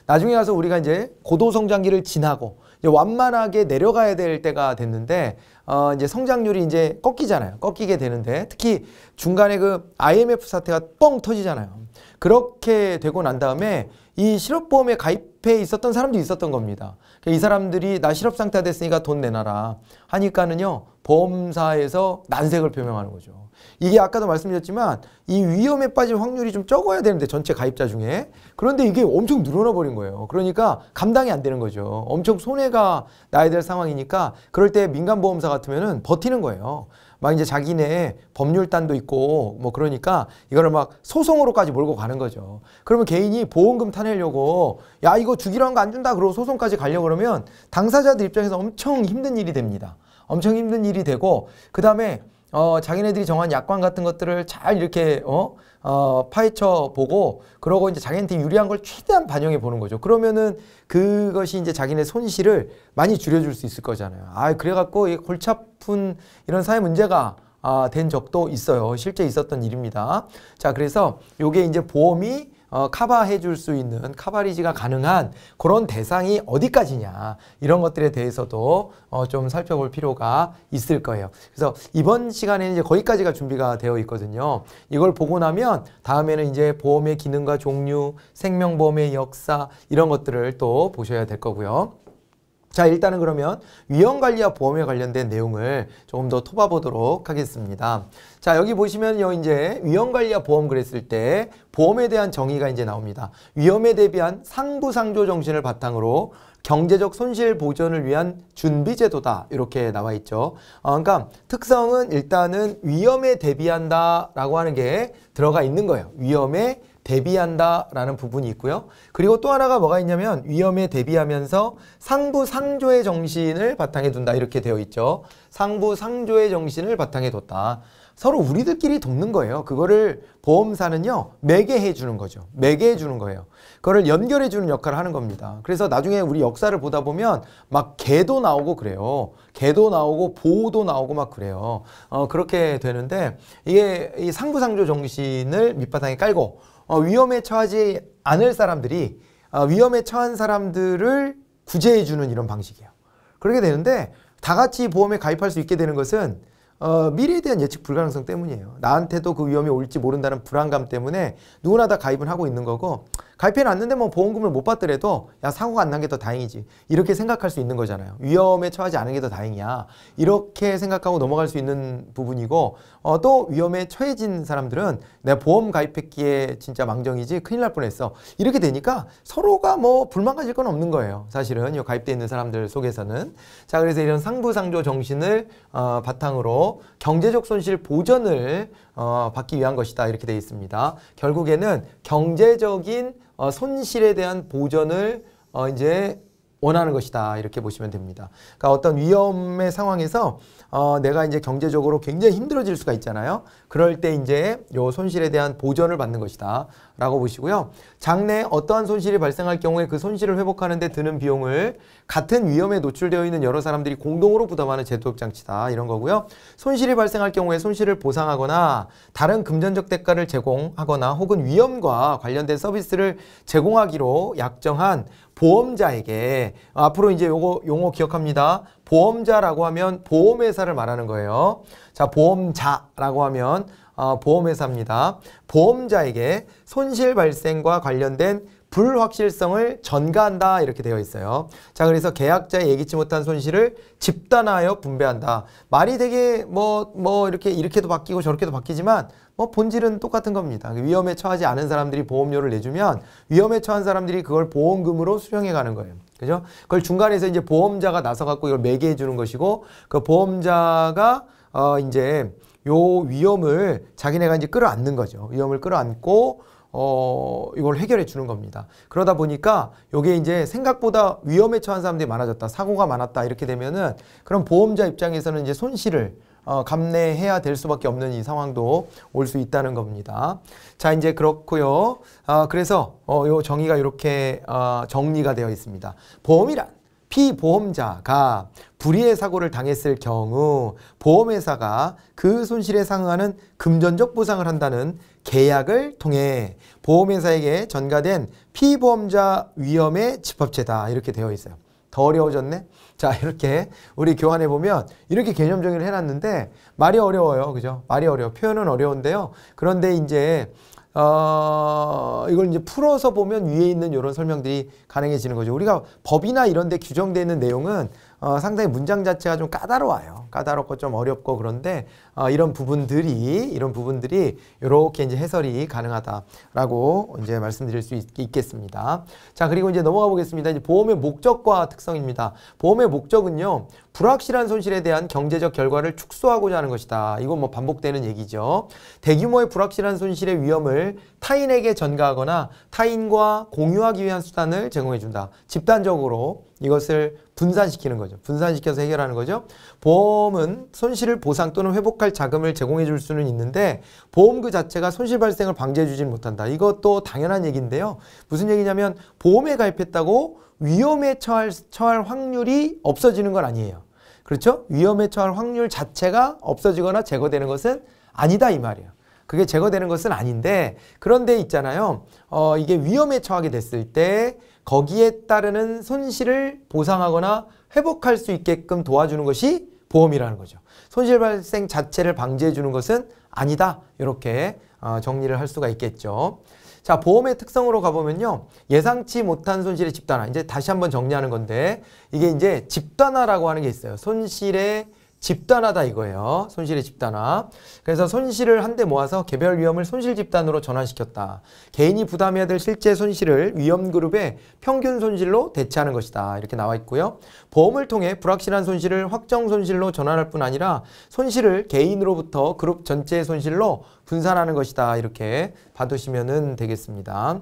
나중에 가서 우리가 이제 고도성장기를 지나고 완만하게 내려가야 될 때가 됐는데 어 이제 성장률이 이제 꺾이잖아요. 꺾이게 되는데 특히 중간에 그 IMF 사태가 뻥 터지잖아요. 그렇게 되고 난 다음에 이 실업보험에 가입해 있었던 사람도 있었던 겁니다. 그러니까 이 사람들이 나 실업 상태 됐으니까 돈 내놔라 하니까는요 보험사에서 난색을 표명하는 거죠. 이게 아까도 말씀드렸지만 이 위험에 빠질 확률이 좀 적어야 되는데 전체 가입자 중에 그런데 이게 엄청 늘어나 버린 거예요. 그러니까 감당이 안 되는 거죠. 엄청 손해가 나야 될 상황이니까 그럴 때 민간보험사 같으면은 버티는 거예요. 막 이제 자기네 법률단도 있고 뭐 그러니까 이거를 막 소송으로까지 몰고 가는 거죠. 그러면 개인이 보험금 타내려고 야 이거 죽이로한거안 준다 그러고 소송까지 가려고 그러면 당사자들 입장에서 엄청 힘든 일이 됩니다. 엄청 힘든 일이 되고 그 다음에 어, 자기네들이 정한 약관 같은 것들을 잘 이렇게 어, 어, 파헤쳐 보고 그러고 이제 자기한테 네 유리한 걸 최대한 반영해 보는 거죠. 그러면은 그것이 이제 자기네 손실을 많이 줄여줄 수 있을 거잖아요. 아 그래갖고 이 골치 아픈 이런 사회 문제가 아, 된 적도 있어요. 실제 있었던 일입니다. 자, 그래서 요게 이제 보험이 어, 카바해 줄 수 있는 카바리지가 가능한 그런 대상이 어디까지냐 이런 것들에 대해서도 어, 좀 살펴볼 필요가 있을 거예요. 그래서 이번 시간에는 이제 거기까지가 준비가 되어 있거든요. 이걸 보고 나면 다음에는 이제 보험의 기능과 종류, 생명보험의 역사 이런 것들을 또 보셔야 될 거고요. 자 일단은 그러면 위험관리와 보험에 관련된 내용을 조금 더토바보도록 하겠습니다. 자 여기 보시면요 이제 위험관리와 보험 그랬을 때 보험에 대한 정의가 이제 나옵니다. 위험에 대비한 상부상조 정신을 바탕으로 경제적 손실 보전을 위한 준비제도다 이렇게 나와 있죠. 어, 그러니까 특성은 일단은 위험에 대비한다라고 하는 게 들어가 있는 거예요. 위험에 대비한다라는 부분이 있고요. 그리고 또 하나가 뭐가 있냐면 위험에 대비하면서 상부 상조의 정신을 바탕에 둔다 이렇게 되어 있죠. 상부 상조의 정신을 바탕에 뒀다. 서로 우리들끼리 돕는 거예요. 그거를 보험사는요. 매개해 주는 거죠. 매개해 주는 거예요. 그거를 연결해 주는 역할을 하는 겁니다. 그래서 나중에 우리 역사를 보다 보면 막 개도 나오고 그래요. 개도 나오고 보호도 나오고 막 그래요. 어, 그렇게 되는데 이게 이 상부상조 정신을 밑바탕에 깔고 어, 위험에 처하지 않을 사람들이 어, 위험에 처한 사람들을 구제해주는 이런 방식이에요. 그렇게 되는데 다 같이 보험에 가입할 수 있게 되는 것은 어, 미래에 대한 예측 불가능성 때문이에요. 나한테도 그 위험이 올지 모른다는 불안감 때문에 누구나 다 가입은 하고 있는 거고 가입해놨는데 뭐 보험금을 못 받더라도 야 사고가 안 난 게 더 다행이지 이렇게 생각할 수 있는 거잖아요 위험에 처하지 않은 게 더 다행이야 이렇게 생각하고 넘어갈 수 있는 부분이고 어, 또 위험에 처해진 사람들은 내가 보험 가입했기에 진짜 망정이지 큰일 날 뻔했어 이렇게 되니까 서로가 뭐 불만 가질 건 없는 거예요 사실은 요 가입돼 있는 사람들 속에서는 자 그래서 이런 상부상조 정신을 어, 바탕으로 경제적 손실 보전을 어, 받기 위한 것이다 이렇게 되어 있습니다. 결국에는 경제적인 어, 손실에 대한 보전을 어, 이제 원하는 것이다 이렇게 보시면 됩니다. 그러니까 어떤 위험의 상황에서 어, 내가 이제 경제적으로 굉장히 힘들어질 수가 있잖아요. 그럴 때 이제 요 손실에 대한 보전을 받는 것이다. 라고 보시고요. 장래에 어떠한 손실이 발생할 경우에 그 손실을 회복하는데 드는 비용을 같은 위험에 노출되어 있는 여러 사람들이 공동으로 부담하는 재투업장치다. 이런 거고요. 손실이 발생할 경우에 손실을 보상하거나 다른 금전적 대가를 제공하거나 혹은 위험과 관련된 서비스를 제공하기로 약정한 보험자에게 앞으로 이제 요거 용어 기억합니다. 보험자라고 하면 보험회사를 말하는 거예요. 자, 보험자라고 하면 어, 보험회사입니다. 보험자에게 손실 발생과 관련된 불확실성을 전가한다 이렇게 되어 있어요. 자 그래서 계약자의 예기치 못한 손실을 집단하여 분배한다. 말이 되게 뭐뭐 뭐 이렇게 이렇게도 바뀌고 저렇게도 바뀌지만 뭐 본질은 똑같은 겁니다. 위험에 처하지 않은 사람들이 보험료를 내주면 위험에 처한 사람들이 그걸 보험금으로 수령해 가는 거예요. 그죠? 그걸 중간에서 이제 보험자가 나서 갖고 이걸 매개해 주는 것이고 그 보험자가 어 이제 요 위험을 자기네가 이제 끌어안는 거죠. 위험을 끌어안고 어, 이걸 해결해 주는 겁니다. 그러다 보니까 이게 이제 생각보다 위험에 처한 사람들이 많아졌다, 사고가 많았다 이렇게 되면은 그럼 보험자 입장에서는 이제 손실을 어, 감내해야 될 수밖에 없는 이 상황도 올 수 있다는 겁니다. 자, 이제 그렇고요. 어, 그래서 어, 요 정의가 이렇게 어, 아, 정리가 되어 있습니다. 보험이란 피보험자가 불의의 사고를 당했을 경우 보험회사가 그 손실에 상응하는 금전적 보상을 한다는 계약을 통해 보험회사에게 전가된 피보험자 위험의 집합체다 이렇게 되어 있어요. 더 어려워졌네. 자, 이렇게 우리 교환해 보면 이렇게 개념 정의를 해놨는데 말이 어려워요. 그죠? 말이 어려워. 표현은 어려운데요. 그런데 이제 어, 이걸 이제 풀어서 보면 위에 있는 이런 설명들이 가능해지는 거죠. 우리가 법이나 이런 데규정되 있는 내용은 어, 상당히 문장 자체가 좀 까다로워요. 까다롭고 좀 어렵고 그런데 어, 이런 부분들이 이런 부분들이 이렇게 이제 해설이 가능하다라고 이제 말씀드릴 수 있, 겠습니다자 그리고 이제 넘어가 보겠습니다. 이제 보험의 목적과 특성입니다. 보험의 목적은요 불확실한 손실에 대한 경제적 결과를 축소하고자 하는 것이다. 이건 뭐 반복되는 얘기죠. 대규모의 불확실한 손실의 위험을 타인에게 전가하거나 타인과 공유하기 위한 수단을 제공해준다. 집단적으로 이것을 분산시키는 거죠. 분산시켜서 해결하는 거죠. 보험은 손실을 보상 또는 회복할 자금을 제공해 줄 수는 있는데 보험 그 자체가 손실 발생을 방지해 주지는 못한다. 이것도 당연한 얘기인데요. 무슨 얘기냐면 보험에 가입했다고 위험에 처할, 처할 확률이 없어지는 건 아니에요. 그렇죠? 위험에 처할 확률 자체가 없어지거나 제거되는 것은 아니다 이 말이에요. 그게 제거되는 것은 아닌데 그런데 있잖아요. 어, 이게 위험에 처하게 됐을 때 거기에 따르는 손실을 보상하거나 회복할 수 있게끔 도와주는 것이 보험이라는 거죠. 손실 발생 자체를 방지해 주는 것은 아니다. 이렇게 어, 정리를 할 수가 있겠죠. 자, 보험의 특성으로 가보면요. 예상치 못한 손실의 집단화. 이제 다시 한번 정리하는 건데 이게 이제 집단화라고 하는 게 있어요. 손실의 집단화다 이거예요. 손실의 집단화. 그래서 손실을 한데 모아서 개별 위험을 손실 집단으로 전환시켰다. 개인이 부담해야 될 실제 손실을 위험 그룹의 평균 손실로 대체하는 것이다. 이렇게 나와 있고요. 보험을 통해 불확실한 손실을 확정 손실로 전환할 뿐 아니라 손실을 개인으로부터 그룹 전체의 손실로 분산하는 것이다. 이렇게 봐두시면 되겠습니다.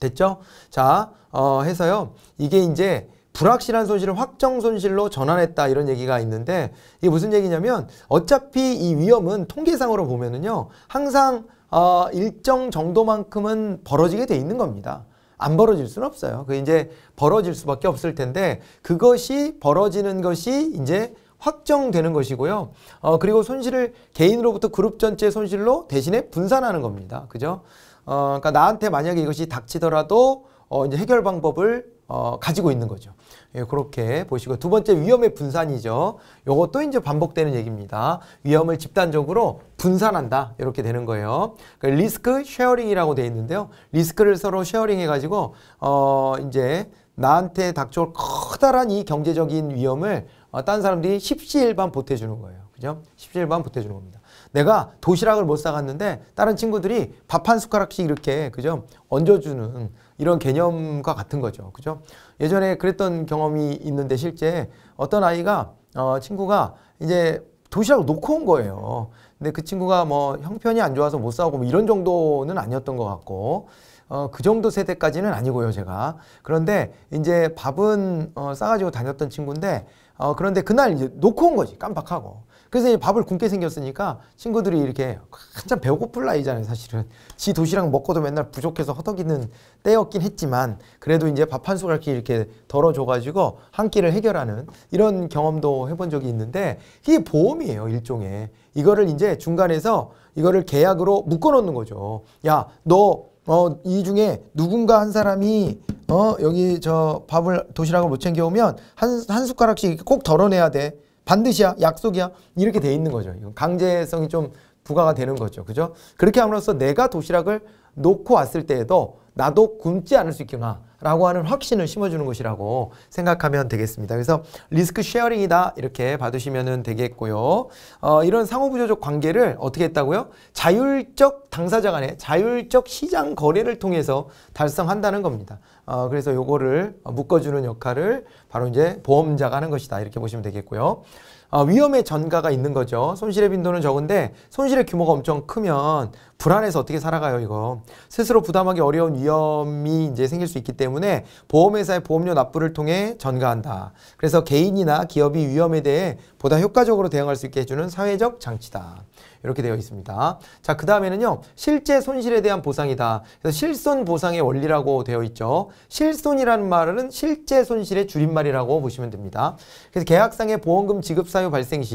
됐죠? 자, 어, 해서요. 이게 이제 불확실한 손실을 확정 손실로 전환했다 이런 얘기가 있는데 이게 무슨 얘기냐면 어차피 이 위험은 통계상으로 보면은요 항상 어, 일정 정도만큼은 벌어지게 돼 있는 겁니다. 안 벌어질 수는 없어요. 그 이제 벌어질 수밖에 없을 텐데 그것이 벌어지는 것이 이제 확정되는 것이고요. 어, 그리고 손실을 개인으로부터 그룹 전체 손실로 대신에 분산하는 겁니다. 그죠? 어, 그러니까 나한테 만약에 이것이 닥치더라도 어, 이제 해결 방법을 어, 가지고 있는 거죠. 예, 그렇게 보시고 두 번째 위험의 분산이죠. 요것도 이제 반복되는 얘기입니다. 위험을 집단적으로 분산한다 이렇게 되는 거예요. 그러니까 리스크 쉐어링이라고 되어 있는데요. 리스크를 서로 쉐어링해가지고 어 이제 나한테 닥쳐올 커다란 이 경제적인 위험을 어, 딴 사람들이 십시일반 보태주는 거예요. 그죠? 십시일반 보태주는 겁니다. 내가 도시락을 못 사갔는데 다른 친구들이 밥 한 숟가락씩 이렇게 그죠? 얹어주는 이런 개념과 같은 거죠. 그죠? 예전에 그랬던 경험이 있는데 실제 어떤 아이가 어, 친구가 이제 도시락을 놓고 온 거예요. 근데 그 친구가 뭐 형편이 안 좋아서 못 사고 뭐 이런 정도는 아니었던 것 같고 어, 그 정도 세대까지는 아니고요, 제가. 그런데 이제 밥은 어, 싸가지고 다녔던 친구인데 어, 그런데 그날 이제 놓고 온 거지, 깜빡하고. 그래서 이제 밥을 굶게 생겼으니까 친구들이 이렇게 한참 배고플 나이잖아요, 사실은. 지 도시락 먹고도 맨날 부족해서 허덕이는 때였긴 했지만 그래도 이제 밥 한 숟갈 이렇게 덜어줘가지고 한 끼를 해결하는 이런 경험도 해본 적이 있는데 이게 보험이에요, 일종의. 이거를 이제 중간에서 이거를 계약으로 묶어놓는 거죠. 야, 너 어, 이 중에 누군가 한 사람이 어, 여기 저 밥을 도시락을 못 챙겨오면 한, 한 숟가락씩 꼭 덜어내야 돼. 반드시야 약속이야 이렇게 돼 있는 거죠. 이건 강제성이 좀 부과가 되는 거죠. 그죠? 그렇게 함으로써 내가 도시락을 놓고 왔을 때에도 나도 굶지 않을 수 있구나 라고 하는 확신을 심어주는 것이라고 생각하면 되겠습니다. 그래서 리스크 쉐어링이다 이렇게 봐두시면 되겠고요. 어, 이런 상호부조적 관계를 어떻게 했다고요? 자율적 당사자 간의 자율적 시장 거래를 통해서 달성한다는 겁니다. 어, 그래서 요거를 묶어주는 역할을 바로 이제 보험자가 하는 것이다 이렇게 보시면 되겠고요. 어, 위험의 전가가 있는 거죠. 손실의 빈도는 적은데 손실의 규모가 엄청 크면 불안해서 어떻게 살아가요 이거. 스스로 부담하기 어려운 위험이 이제 생길 수 있기 때문에 보험회사의 보험료 납부를 통해 전가한다. 그래서 개인이나 기업이 위험에 대해 보다 효과적으로 대응할 수 있게 해주는 사회적 장치다. 이렇게 되어 있습니다. 자, 그 다음에는요. 실제 손실에 대한 보상이다. 그래서 실손 보상의 원리라고 되어 있죠. 실손이라는 말은 실제 손실의 줄임말이라고 보시면 됩니다. 그래서 계약상의 보험금 지급 사유 발생 시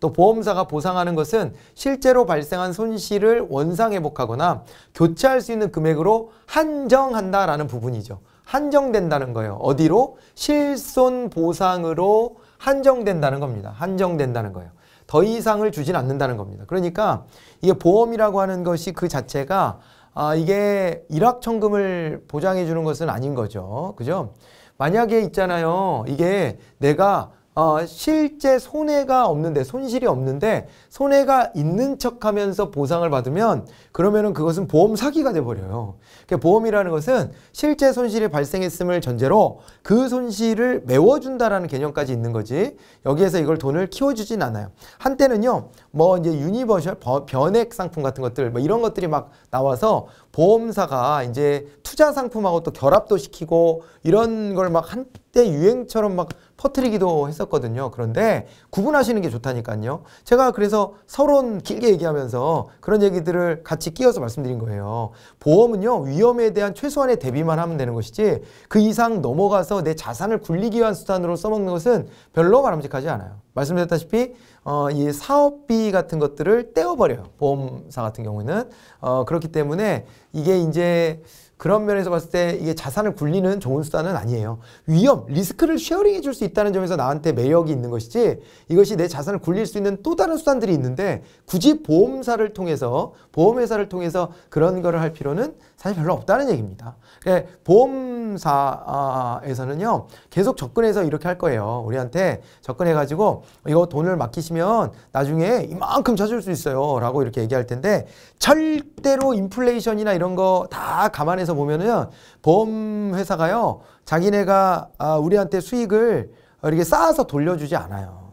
또 보험사가 보상하는 것은 실제로 발생한 손실을 원상 회복하거나 교체할 수 있는 금액으로 한정한다라는 부분이죠. 한정된다는 거예요. 어디로? 실손 보상으로 한정된다는 겁니다. 한정된다는 거예요. 더 이상을 주진 않는다는 겁니다. 그러니까 이게 보험이라고 하는 것이 그 자체가 아, 이게 일확천금을 보장해 주는 것은 아닌 거죠. 그죠? 만약에 있잖아요. 이게 내가 어, 실제 손해가 없는데 손실이 없는데 손해가 있는 척하면서 보상을 받으면 그러면은 그것은 보험 사기가 돼 버려요. 그러니까 보험이라는 것은 실제 손실이 발생했음을 전제로 그 손실을 메워준다라는 개념까지 있는 거지 여기에서 이걸 돈을 키워주진 않아요. 한때는요 뭐 이제 유니버셜 변액 상품 같은 것들 뭐 이런 것들이 막 나와서 보험사가 이제 투자 상품하고 또 결합도 시키고 이런 걸 막 한때 유행처럼 막퍼뜨리기도 했었거든요. 그런데 구분하시는 게 좋다니까요. 제가 그래서 서 서론 길게 얘기하면서 그런 얘기들을 같이 끼워서 말씀드린 거예요. 보험은요. 위험에 대한 최소한의 대비만 하면 되는 것이지 그 이상 넘어가서 내 자산을 굴리기 위한 수단으로 써먹는 것은 별로 바람직하지 않아요. 말씀드렸다시피 어, 이 사업비 같은 것들을 떼어버려요. 보험사 같은 경우는. 어, 그렇기 때문에 이게 이제 그런 면에서 봤을 때 이게 자산을 굴리는 좋은 수단은 아니에요. 위험, 리스크를 쉐어링 해줄 수 있다는 점에서 나한테 매력이 있는 것이지 이것이 내 자산을 굴릴 수 있는 또 다른 수단들이 있는데 굳이 보험사를 통해서 보험회사를 통해서 그런 거를 할 필요는 사실 별로 없다는 얘기입니다. 그러 그러니까 보험사에서는요 계속 접근해서 이렇게 할 거예요. 우리한테 접근해가지고 이거 돈을 맡기시면 나중에 이만큼 찾을 수 있어요. 라고 이렇게 얘기할 텐데 절대로 인플레이션이나 이런 거 다 감안해서 통서 보면은 요 보험 회사가요 자기네가 아, 우리한테 수익을 이렇게 쌓아서 돌려주지 않아요.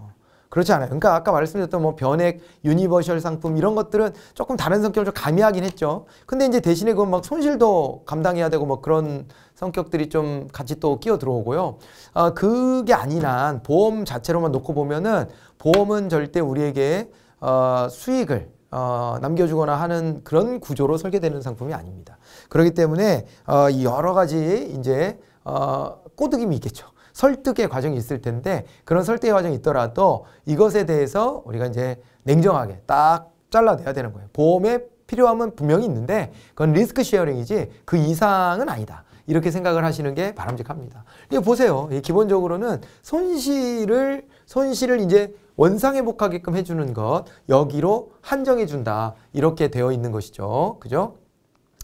그렇지 않아요. 그러니까 아까 말씀드렸던 뭐 변액, 유니버셜 상품 이런 것들은 조금 다른 성격을 좀 가미하긴 했죠. 근데 이제 대신에 그건 막 손실도 감당해야 되고 뭐 그런 성격들이 좀 같이 또 끼어 들어오고요. 아, 그게 아닌 한 보험 자체로만 놓고 보면은 보험은 절대 우리에게 어, 수익을 어, 남겨주거나 하는 그런 구조로 설계되는 상품이 아닙니다. 그렇기 때문에 어, 여러 가지 이제 어, 꼬드김이 있겠죠. 설득의 과정이 있을 텐데 그런 설득의 과정이 있더라도 이것에 대해서 우리가 이제 냉정하게 딱 잘라내야 되는 거예요. 보험에 필요함은 분명히 있는데 그건 리스크 쉐어링이지 그 이상은 아니다. 이렇게 생각을 하시는 게 바람직합니다. 이거 보세요. 기본적으로는 손실을 손실을 이제 원상 회복하게끔 해주는 것 여기로 한정해준다 이렇게 되어 있는 것이죠. 그죠?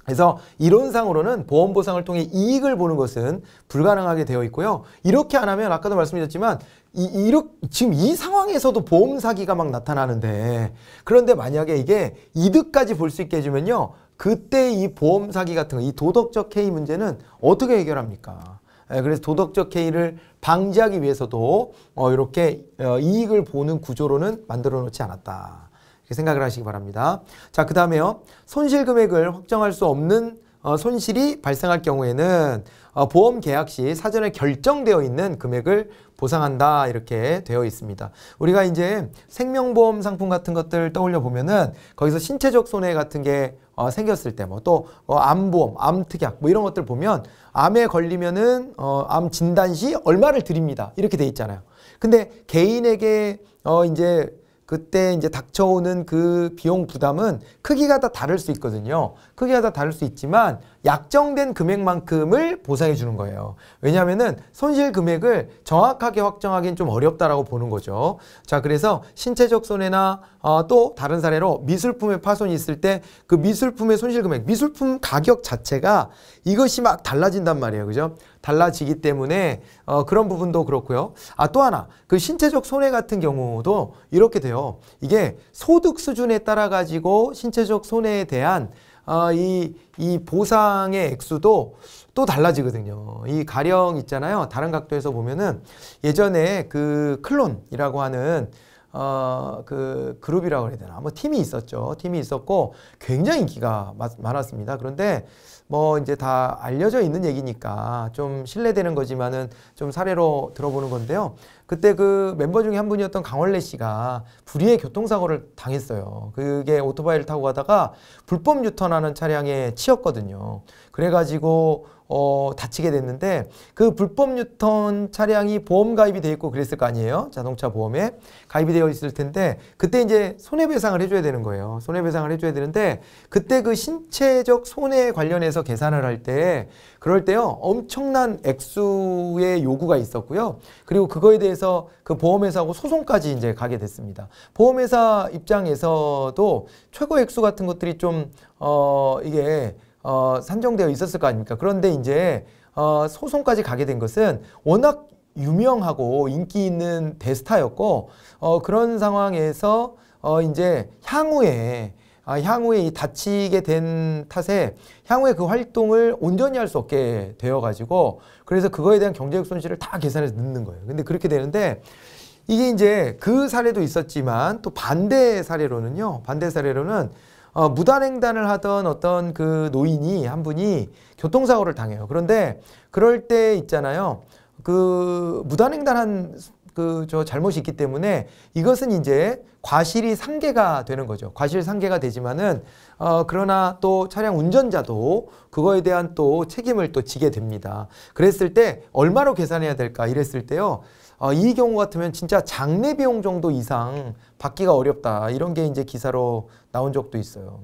그래서 이론상으로는 보험 보상을 통해 이익을 보는 것은 불가능하게 되어 있고요. 이렇게 안 하면 아까도 말씀드렸지만 이, 이렇, 지금 이 상황에서도 보험 사기가 막 나타나는데 그런데 만약에 이게 이득까지 볼 수 있게 해주면요. 그때 이 보험 사기 같은 거, 이 도덕적 해이 문제는 어떻게 해결합니까? 예, 그래서 도덕적 해이를 방지하기 위해서도 어, 이렇게 어, 이익을 보는 구조로는 만들어 놓지 않았다. 이렇게 생각을 하시기 바랍니다. 자, 그 다음에요. 손실 금액을 확정할 수 없는 어, 손실이 발생할 경우에는 어, 보험 계약 시 사전에 결정되어 있는 금액을 보상한다 이렇게 되어 있습니다. 우리가 이제 생명보험 상품 같은 것들 떠올려 보면은 거기서 신체적 손해 같은 게 어, 생겼을 때 뭐또 어, 암보험, 암특약 뭐 이런 것들 보면 암에 걸리면은 어, 암 진단 시 얼마를 드립니다 이렇게 돼 있잖아요. 근데 개인에게 어, 이제 그때 이제 닥쳐오는 그 비용 부담은 크기가 다 다를 수 있거든요. 크기가 다 다를 수 있지만 약정된 금액만큼을 보상해 주는 거예요. 왜냐하면은 손실 금액을 정확하게 확정하기는 좀 어렵다라고 보는 거죠. 자, 그래서 신체적 손해나 어, 또 다른 사례로 미술품의 파손이 있을 때 그 미술품의 손실 금액, 미술품 가격 자체가 이것이 막 달라진단 말이에요. 그죠? 달라지기 때문에 어, 그런 부분도 그렇고요. 아 또 하나 그 신체적 손해 같은 경우도 이렇게 돼요. 이게 소득 수준에 따라 가지고 신체적 손해에 대한 어, 이, 이 보상의 액수도 또 달라지거든요. 이 가령 있잖아요. 다른 각도에서 보면은 예전에 그 클론이라고 하는 어, 그 그룹이라고 해야 되나. 뭐 팀이 있었죠. 팀이 있었고 굉장히 인기가 많았습니다. 그런데 뭐 이제 다 알려져 있는 얘기니까 좀 신뢰되는 거지만은 좀 사례로 들어보는 건데요. 그때 그 멤버 중에 한 분이었던 강원래 씨가 불의의 교통사고를 당했어요. 그게 오토바이를 타고 가다가 불법 유턴하는 차량에 치였거든요. 그래가지고 어, 다치게 됐는데 그 불법 유턴 차량이 보험 가입이 되어 있고 그랬을 거 아니에요. 자동차 보험에 가입이 되어 있을 텐데 그때 이제 손해배상을 해줘야 되는 거예요. 손해배상을 해줘야 되는데 그때 그 신체적 손해 관련해서 계산을 할 때 그럴 때요 엄청난 액수의 요구가 있었고요. 그리고 그거에 대해서 그 보험회사하고 소송까지 이제 가게 됐습니다. 보험회사 입장에서도 최고 액수 같은 것들이 좀 어, 이게 어, 산정되어 있었을 거 아닙니까? 그런데 이제 어, 소송까지 가게 된 것은 워낙 유명하고 인기 있는 대스타였고 어, 그런 상황에서 어, 이제 향후에 아, 향후에 이 다치게 된 탓에 향후에 그 활동을 온전히 할 수 없게 되어가지고 그래서 그거에 대한 경제적 손실을 다 계산해서 넣는 거예요. 근데 그렇게 되는데 이게 이제 그 사례도 있었지만 또 반대 사례로는요. 반대 사례로는 어, 무단횡단을 하던 어떤 그 노인이 한 분이 교통사고를 당해요. 그런데 그럴 때 있잖아요. 그 무단횡단한 그 저 잘못이 있기 때문에 이것은 이제 과실이 상계가 되는 거죠. 과실 상계가 되지만은 어 그러나 또 차량 운전자도 그거에 대한 또 책임을 또 지게 됩니다. 그랬을 때 얼마로 계산해야 될까 이랬을 때요. 어, 이 경우 같으면 진짜 장례 비용 정도 이상 받기가 어렵다. 이런 게 이제 기사로 나온 적도 있어요.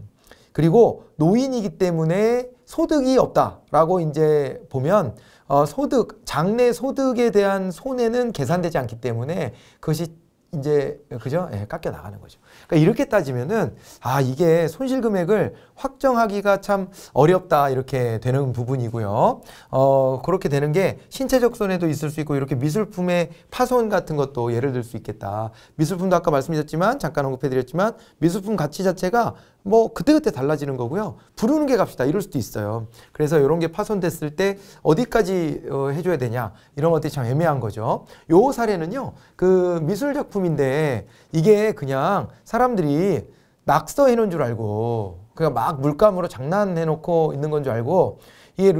그리고 노인이기 때문에 소득이 없다라고 이제 보면 어, 소득 장례 소득에 대한 손해는 계산되지 않기 때문에 그것이 이제 그죠? 예, 깎여 나가는 거죠. 그러니까 이렇게 따지면은 아 이게 손실 금액을 확정하기가 참 어렵다 이렇게 되는 부분이고요. 어, 그렇게 되는 게 신체적 손해도 있을 수 있고 이렇게 미술품의 파손 같은 것도 예를 들 수 있겠다. 미술품도 아까 말씀드렸지만 잠깐 언급해드렸지만 미술품 가치 자체가 뭐 그때그때 달라지는 거고요. 부르는 게갑시다 이럴 수도 있어요. 그래서 이런 게 파손됐을 때 어디까지 어, 해줘야 되냐 이런 것들이 참 애매한 거죠. 요 사례는요. 그 미술 작품인데 이게 그냥 사람들이 낙서해 놓은 줄 알고 그냥 그러니까 막 물감으로 장난해놓고 있는 건 줄 알고 이게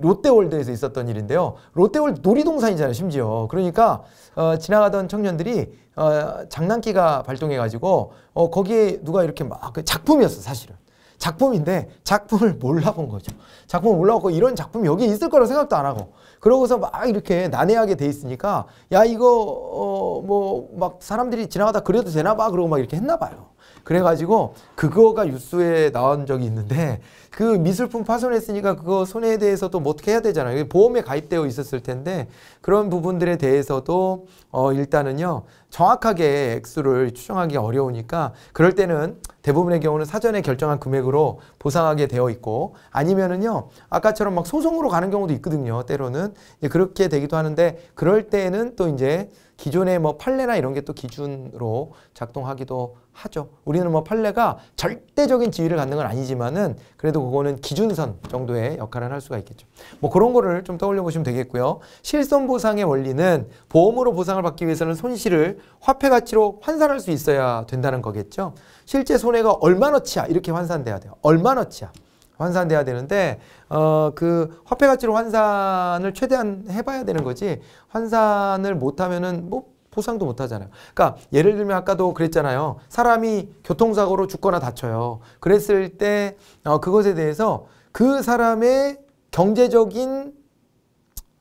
롯데월드에서 있었던 일인데요. 롯데월드 놀이동산이잖아요, 심지어. 그러니까 어, 지나가던 청년들이 어, 장난기가 발동해가지고 어, 거기에 누가 이렇게 막 그 작품이었어, 사실은. 작품인데 작품을 몰라본 거죠. 작품을 몰라고 이런 작품이 여기 있을 거라 생각도 안 하고 그러고서 막 이렇게 난해하게 돼 있으니까 야 이거 어뭐막 사람들이 지나가다 그래도 되나 봐 그러고 막 이렇게 했나 봐요. 그래가지고 그거가 뉴스에 나온 적이 있는데 그 미술품 파손했으니까 그거 손해에 대해서도 뭐 어떻게 해야 되잖아요. 보험에 가입되어 있었을 텐데 그런 부분들에 대해서도 어 일단은요 정확하게 액수를 추정하기 어려우니까 그럴 때는 대부분의 경우는 사전에 결정한 금액으로 보상하게 되어 있고 아니면은요 아까처럼 막 소송으로 가는 경우도 있거든요 때로는 그렇게 되기도 하는데 그럴 때는 또 이제 기존의 뭐 판례나 이런 게 또 기준으로 작동하기도 하죠. 우리는 뭐 판례가 절대적인 지위를 갖는 건 아니지만은 그래도 그거는 기준선 정도의 역할을 할 수가 있겠죠. 뭐 그런 거를 좀 떠올려 보시면 되겠고요. 실손 보상의 원리는 보험으로 보상을 받기 위해서는 손실을 화폐 가치로 환산할 수 있어야 된다는 거겠죠. 실제 손해가 얼마나치야 이렇게 환산돼야 돼요. 얼마나치야 환산돼야 되는데 어 그 화폐 가치로 환산을 최대한 해봐야 되는 거지 환산을 못하면은 뭐 보상도 못하잖아요. 그러니까 예를 들면 아까도 그랬잖아요. 사람이 교통사고로 죽거나 다쳐요. 그랬을 때 어, 그것에 대해서 그 사람의 경제적인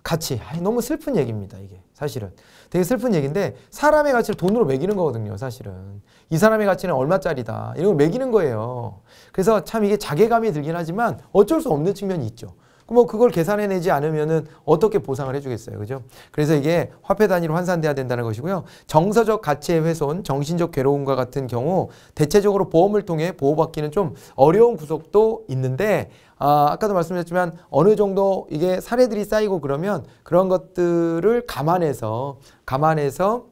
가치. 아니, 너무 슬픈 얘기입니다. 이게 사실은 되게 슬픈 얘기인데 사람의 가치를 돈으로 매기는 거거든요. 사실은 이 사람의 가치는 얼마짜리다. 이런 걸 매기는 거예요. 그래서 참 이게 자괴감이 들긴 하지만 어쩔 수 없는 측면이 있죠. 뭐 그걸 계산해내지 않으면은 어떻게 보상을 해주겠어요. 그죠? 그래서 이게 화폐 단위로 환산돼야 된다는 것이고요. 정서적 가치의 훼손, 정신적 괴로움과 같은 경우 대체적으로 보험을 통해 보호받기는 좀 어려운 구속도 있는데 아, 아까도 말씀드렸지만 어느 정도 이게 사례들이 쌓이고 그러면 그런 것들을 감안해서 감안해서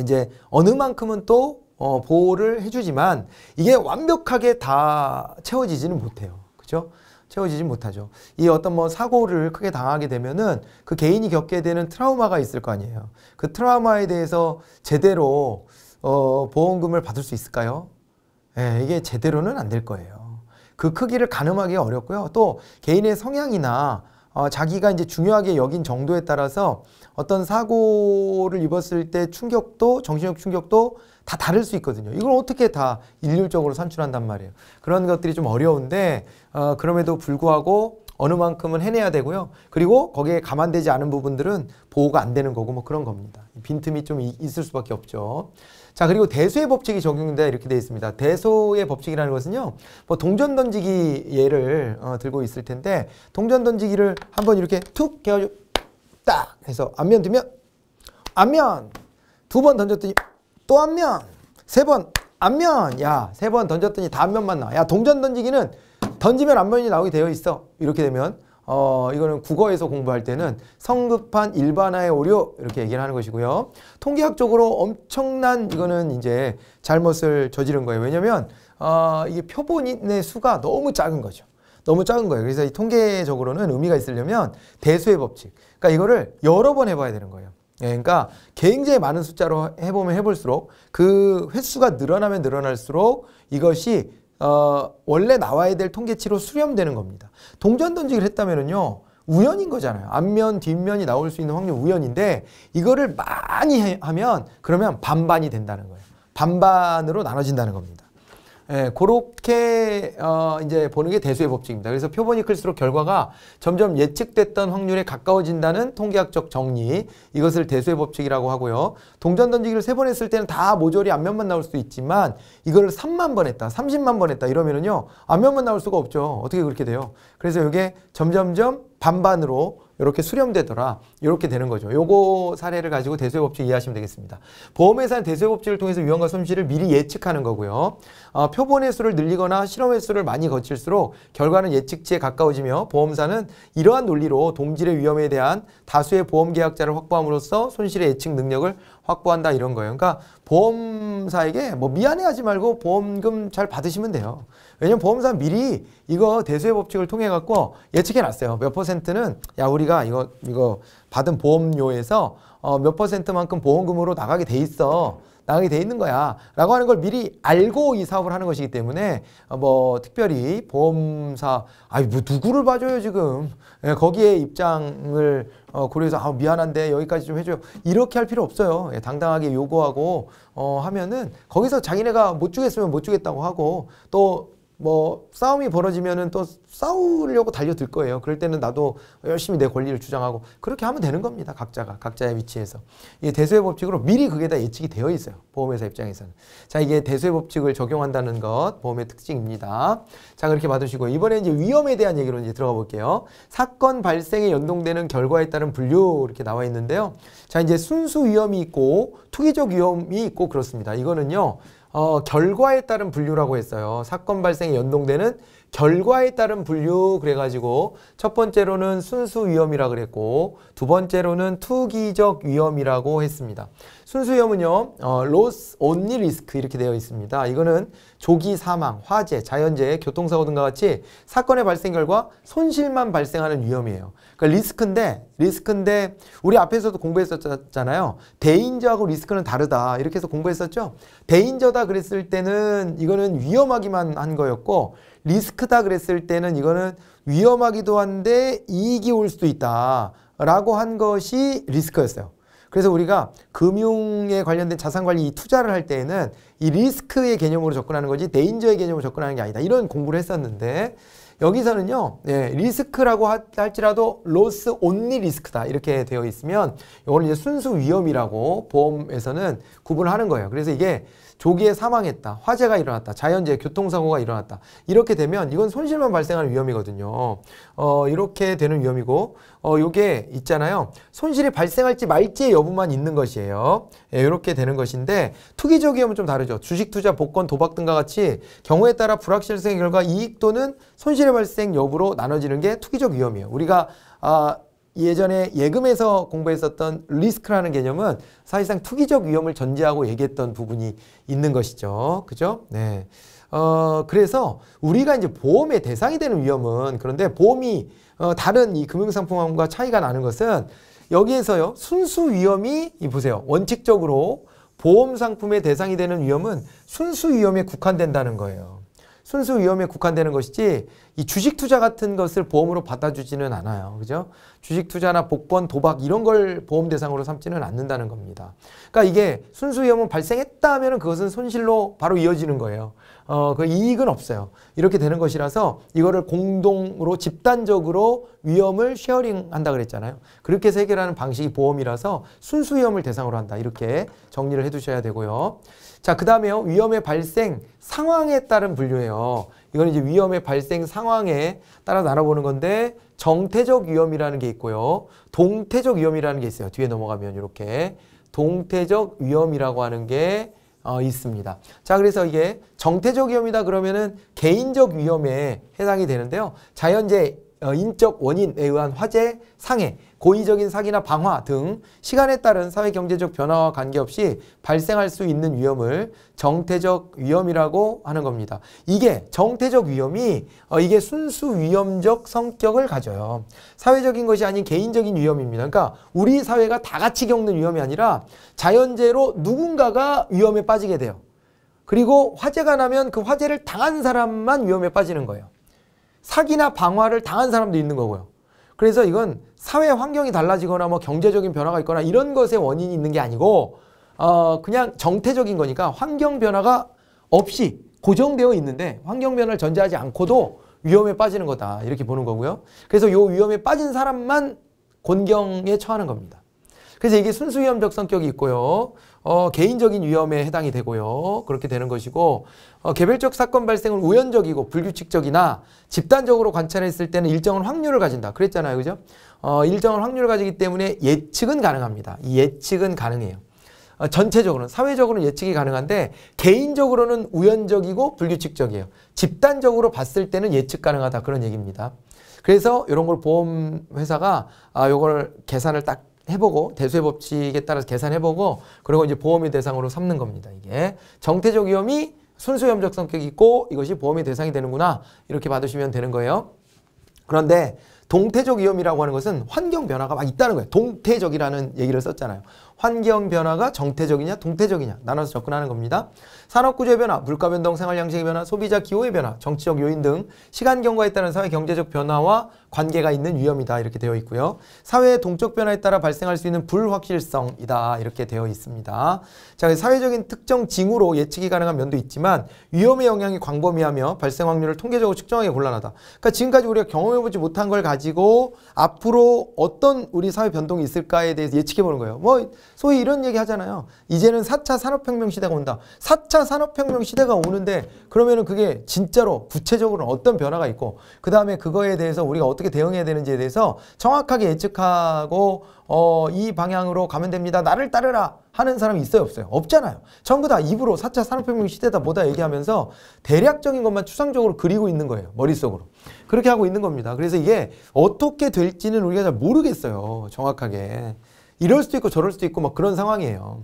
이제 어느 만큼은 또 어, 보호를 해주지만 이게 완벽하게 다 채워지지는 못해요. 그죠? 채워지지 못하죠. 이 어떤 뭐 사고를 크게 당하게 되면은 그 개인이 겪게 되는 트라우마가 있을 거 아니에요. 그 트라우마에 대해서 제대로 어, 보험금을 받을 수 있을까요? 예, 이게 제대로는 안 될 거예요. 그 크기를 가늠하기 어렵고요. 또 개인의 성향이나 어, 자기가 이제 중요하게 여긴 정도에 따라서 어떤 사고를 입었을 때 충격도 정신적 충격도 다 다를 수 있거든요. 이걸 어떻게 다 일률적으로 산출한단 말이에요. 그런 것들이 좀 어려운데 어, 그럼에도 불구하고 어느 만큼은 해내야 되고요. 그리고 거기에 감안되지 않은 부분들은 보호가 안 되는 거고 뭐 그런 겁니다. 빈틈이 좀 있을 수밖에 없죠. 자 그리고 대소의 법칙이 적용된다 이렇게 되어 있습니다. 대소의 법칙이라는 것은요. 뭐 동전 던지기 예를 어, 들고 있을 텐데 동전 던지기를 한번 이렇게 툭깨가지고딱 해서 앞면 두면 앞면 두 번 던졌더니 또한 면. 세번 안면. 야, 세 번 던졌더니 다 안면만 나와. 야, 동전 던지기는 던지면 안면이 나오게 되어 있어. 이렇게 되면 어, 이거는 국어에서 공부할 때는 성급한 일반화의 오류 이렇게 얘기를 하는 것이고요. 통계학적으로 엄청난 이거는 이제 잘못을 저지른 거예요. 왜냐면 어, 이게 표본의 인 수가 너무 작은 거죠. 너무 작은 거예요. 그래서 이 통계적으로는 의미가 있으려면 대수의 법칙. 그러니까 이거를 여러 번 해봐야 되는 거예요. 예, 그러니까 굉장히 많은 숫자로 해보면 해볼수록 그 횟수가 늘어나면 늘어날수록 이것이 어, 원래 나와야 될 통계치로 수렴되는 겁니다. 동전 던지기를 했다면요 우연인 거잖아요. 앞면, 뒷면이 나올 수 있는 확률 우연인데 이거를 많이 해, 하면 그러면 반반이 된다는 거예요. 반반으로 나눠진다는 겁니다. 예, 그렇게 어, 이제 보는 게 대수의 법칙입니다. 그래서 표본이 클수록 결과가 점점 예측됐던 확률에 가까워진다는 통계학적 정리 이것을 대수의 법칙이라고 하고요. 동전 던지기를 세 번 했을 때는 다 모조리 앞면만 나올 수 있지만 이걸 3만 번 했다, 30만 번 했다 이러면은요 앞면만 나올 수가 없죠. 어떻게 그렇게 돼요? 그래서 이게 점점점 반반으로 이렇게 수렴되더라. 이렇게 되는 거죠. 요거 사례를 가지고 대수의 법칙 이해하시면 되겠습니다. 보험회사는 대수의 법칙을 통해서 위험과 손실을 미리 예측하는 거고요. 어, 표본 횟수를 늘리거나 실험 횟수를 많이 거칠수록 결과는 예측치에 가까워지며 보험사는 이러한 논리로 동질의 위험에 대한 다수의 보험 계약자를 확보함으로써 손실의 예측 능력을 확보한다 이런 거예요. 그러니까 보험사에게 뭐 미안해하지 말고 보험금 잘 받으시면 돼요. 왜냐면 보험사 미리 이거 대수의 법칙을 통해 갖고 예측해 놨어요. 몇 퍼센트는 야 우리가 이거 이거 받은 보험료에서 어, 몇 퍼센트만큼 보험금으로 나가게 돼 있어. 나가게 돼 있는 거야. 라고 하는 걸 미리 알고 이 사업을 하는 것이기 때문에 어, 뭐 특별히 보험사 아니 뭐 누구를 봐줘요 지금 예, 거기에 입장을 어, 고려해서 아 미안한데 여기까지 좀 해줘요 이렇게 할 필요 없어요 예, 당당하게 요구하고 어, 하면은 거기서 자기네가 못 주겠으면 못 주겠다고 하고 또뭐 싸움이 벌어지면은 또 싸우려고 달려들 거예요. 그럴 때는 나도 열심히 내 권리를 주장하고 그렇게 하면 되는 겁니다. 각자가 각자의 위치에서 이 대수의 법칙으로 미리 그게 다 예측이 되어 있어요. 보험회사 입장에서는 자 이게 대수의 법칙을 적용한다는 것 보험의 특징입니다. 자 그렇게 받으시고 이번에 이제 위험에 대한 얘기로 이제 들어가 볼게요. 사건 발생에 연동되는 결과에 따른 분류 이렇게 나와 있는데요. 자 이제 순수 위험이 있고 투기적 위험이 있고 그렇습니다. 이거는요. 어, 결과에 따른 분류라고 했어요. 사건 발생에 연동되는 결과에 따른 분류 그래가지고 첫 번째로는 순수 위험이라 그랬고 두 번째로는 투기적 위험이라고 했습니다. 순수 위험은요. 어, loss only risk 이렇게 되어 있습니다. 이거는 조기 사망, 화재, 자연재해, 교통사고 등과 같이 사건의 발생 결과 손실만 발생하는 위험이에요. 그러니까 리스크인데 리스크인데 우리 앞에서도 공부했었잖아요. 대인저하고 리스크는 다르다 이렇게 해서 공부했었죠. 대인저다 그랬을 때는 이거는 위험하기만 한 거였고 리스크다 그랬을 때는 이거는 위험하기도 한데 이익이 올 수도 있다 라고 한 것이 리스크였어요. 그래서 우리가 금융에 관련된 자산관리 투자를 할 때에는 이 리스크의 개념으로 접근하는 거지 데인저의 개념으로 접근하는 게 아니다. 이런 공부를 했었는데 여기서는요. 예, 리스크라고 할지라도 로스 온리 리스크다. 이렇게 되어 있으면 이거는 이제 순수 위험이라고 보험에서는 구분하는 거예요. 그래서 이게 조기에 사망했다, 화재가 일어났다, 자연재해, 교통사고가 일어났다. 이렇게 되면 이건 손실만 발생하는 위험이거든요. 어, 이렇게 되는 위험이고, 어, 요게 있잖아요. 손실이 발생할지 말지의 여부만 있는 것이에요. 예, 이렇게 되는 것인데, 투기적 위험은 좀 다르죠. 주식 투자, 복권, 도박 등과 같이 경우에 따라 불확실성의 결과 이익 또는 손실의 발생 여부로 나눠지는 게 투기적 위험이에요. 우리가, 아, 예전에 예금에서 공부했었던 리스크라는 개념은 사실상 투기적 위험을 전제하고 얘기했던 부분이 있는 것이죠. 그죠? 네. 어, 그래서 우리가 이제 보험의 대상이 되는 위험은 그런데 보험이 어, 다른 이 금융상품과 차이가 나는 것은 여기에서요. 순수 위험이 이 보세요. 원칙적으로 보험 상품의 대상이 되는 위험은 순수 위험에 국한된다는 거예요. 순수 위험에 국한되는 것이지 이 주식 투자 같은 것을 보험으로 받아주지는 않아요. 그죠? 주식 투자나 복권, 도박 이런 걸 보험 대상으로 삼지는 않는다는 겁니다. 그러니까 이게 순수 위험은 발생했다 하면 그것은 손실로 바로 이어지는 거예요. 어, 그 이익은 없어요. 이렇게 되는 것이라서 이거를 공동으로 집단적으로 위험을 쉐어링 한다 그랬잖아요. 그렇게 해결하는 방식이 보험이라서 순수 위험을 대상으로 한다. 이렇게 정리를 해 두셔야 되고요. 자, 그다음에 위험의 발생 상황에 따른 분류예요. 이거는 이제 위험의 발생 상황에 따라 나눠보는 건데 정태적 위험이라는 게 있고요. 동태적 위험이라는 게 있어요. 뒤에 넘어가면 이렇게 동태적 위험이라고 하는 게 어, 있습니다. 자, 그래서 이게 정태적 위험이다 그러면은 개인적 위험에 해당이 되는데요. 자연재해, 어, 인적 원인에 의한 화재, 상해 고의적인 사기나 방화 등 시간에 따른 사회 경제적 변화와 관계없이 발생할 수 있는 위험을 정태적 위험이라고 하는 겁니다. 이게 정태적 위험이 어, 이게 순수 위험적 성격을 가져요. 사회적인 것이 아닌 개인적인 위험입니다. 그러니까 우리 사회가 다 같이 겪는 위험이 아니라 자연재해로 누군가가 위험에 빠지게 돼요. 그리고 화재가 나면 그 화재를 당한 사람만 위험에 빠지는 거예요. 사기나 방화를 당한 사람도 있는 거고요. 그래서 이건 사회 환경이 달라지거나 뭐 경제적인 변화가 있거나 이런 것에 원인이 있는 게 아니고 어 그냥 정태적인 거니까 환경 변화가 없이 고정되어 있는데 환경 변화를 전제하지 않고도 위험에 빠지는 거다 이렇게 보는 거고요. 그래서 요 위험에 빠진 사람만 곤경에 처하는 겁니다. 그래서 이게 순수 위험적 성격이 있고요. 어, 개인적인 위험에 해당이 되고요. 그렇게 되는 것이고 어, 개별적 사건 발생은 우연적이고 불규칙적이나 집단적으로 관찰했을 때는 일정한 확률을 가진다. 그랬잖아요. 그죠? 어, 일정한 확률을 가지기 때문에 예측은 가능합니다. 이 예측은 가능해요. 어, 전체적으로는 사회적으로는 예측이 가능한데 개인적으로는 우연적이고 불규칙적이에요. 집단적으로 봤을 때는 예측 가능하다. 그런 얘기입니다. 그래서 이런 걸 보험회사가 아, 요걸 계산을 딱 해보고 대수의 법칙에 따라서 계산해보고 그리고 이제 보험의 대상으로 삼는 겁니다. 이게 정태적 위험이 순수 위험적 성격이 있고 이것이 보험의 대상이 되는구나 이렇게 받으시면 되는 거예요. 그런데 동태적 위험이라고 하는 것은 환경 변화가 막 있다는 거예요. 동태적이라는 얘기를 썼잖아요. 환경 변화가 정태적이냐 동태적이냐 나눠서 접근하는 겁니다. 산업구조의 변화, 물가 변동, 생활 양식의 변화, 소비자 기호의 변화, 정치적 요인 등 시간 경과에 따른 사회 경제적 변화와 관계가 있는 위험이다 이렇게 되어 있고요. 사회의 동적 변화에 따라 발생할 수 있는 불확실성이다 이렇게 되어 있습니다. 자, 사회적인 특정 징후로 예측이 가능한 면도 있지만 위험의 영향이 광범위하며 발생 확률을 통계적으로 측정하기 곤란하다. 그러니까 지금까지 우리가 경험해보지 못한 걸 가지고 앞으로 어떤 우리 사회 변동이 있을까에 대해서 예측해보는 거예요. 뭐 소위 이런 얘기 하잖아요. 이제는 4차 산업혁명 시대가 온다. 4차 산업혁명 시대가 오는데 그러면은 그게 진짜로 구체적으로 어떤 변화가 있고 그 다음에 그거에 대해서 우리가 어떻게 대응해야 되는지에 대해서 정확하게 예측하고 어, 이 방향으로 가면 됩니다. 나를 따르라 하는 사람이 있어요 없어요? 없잖아요. 전부 다 입으로 4차 산업혁명 시대다 뭐다 얘기하면서 대략적인 것만 추상적으로 그리고 있는 거예요. 머릿속으로. 그렇게 하고 있는 겁니다. 그래서 이게 어떻게 될지는 우리가 잘 모르겠어요. 정확하게. 이럴 수도 있고 저럴 수도 있고 막 그런 상황이에요.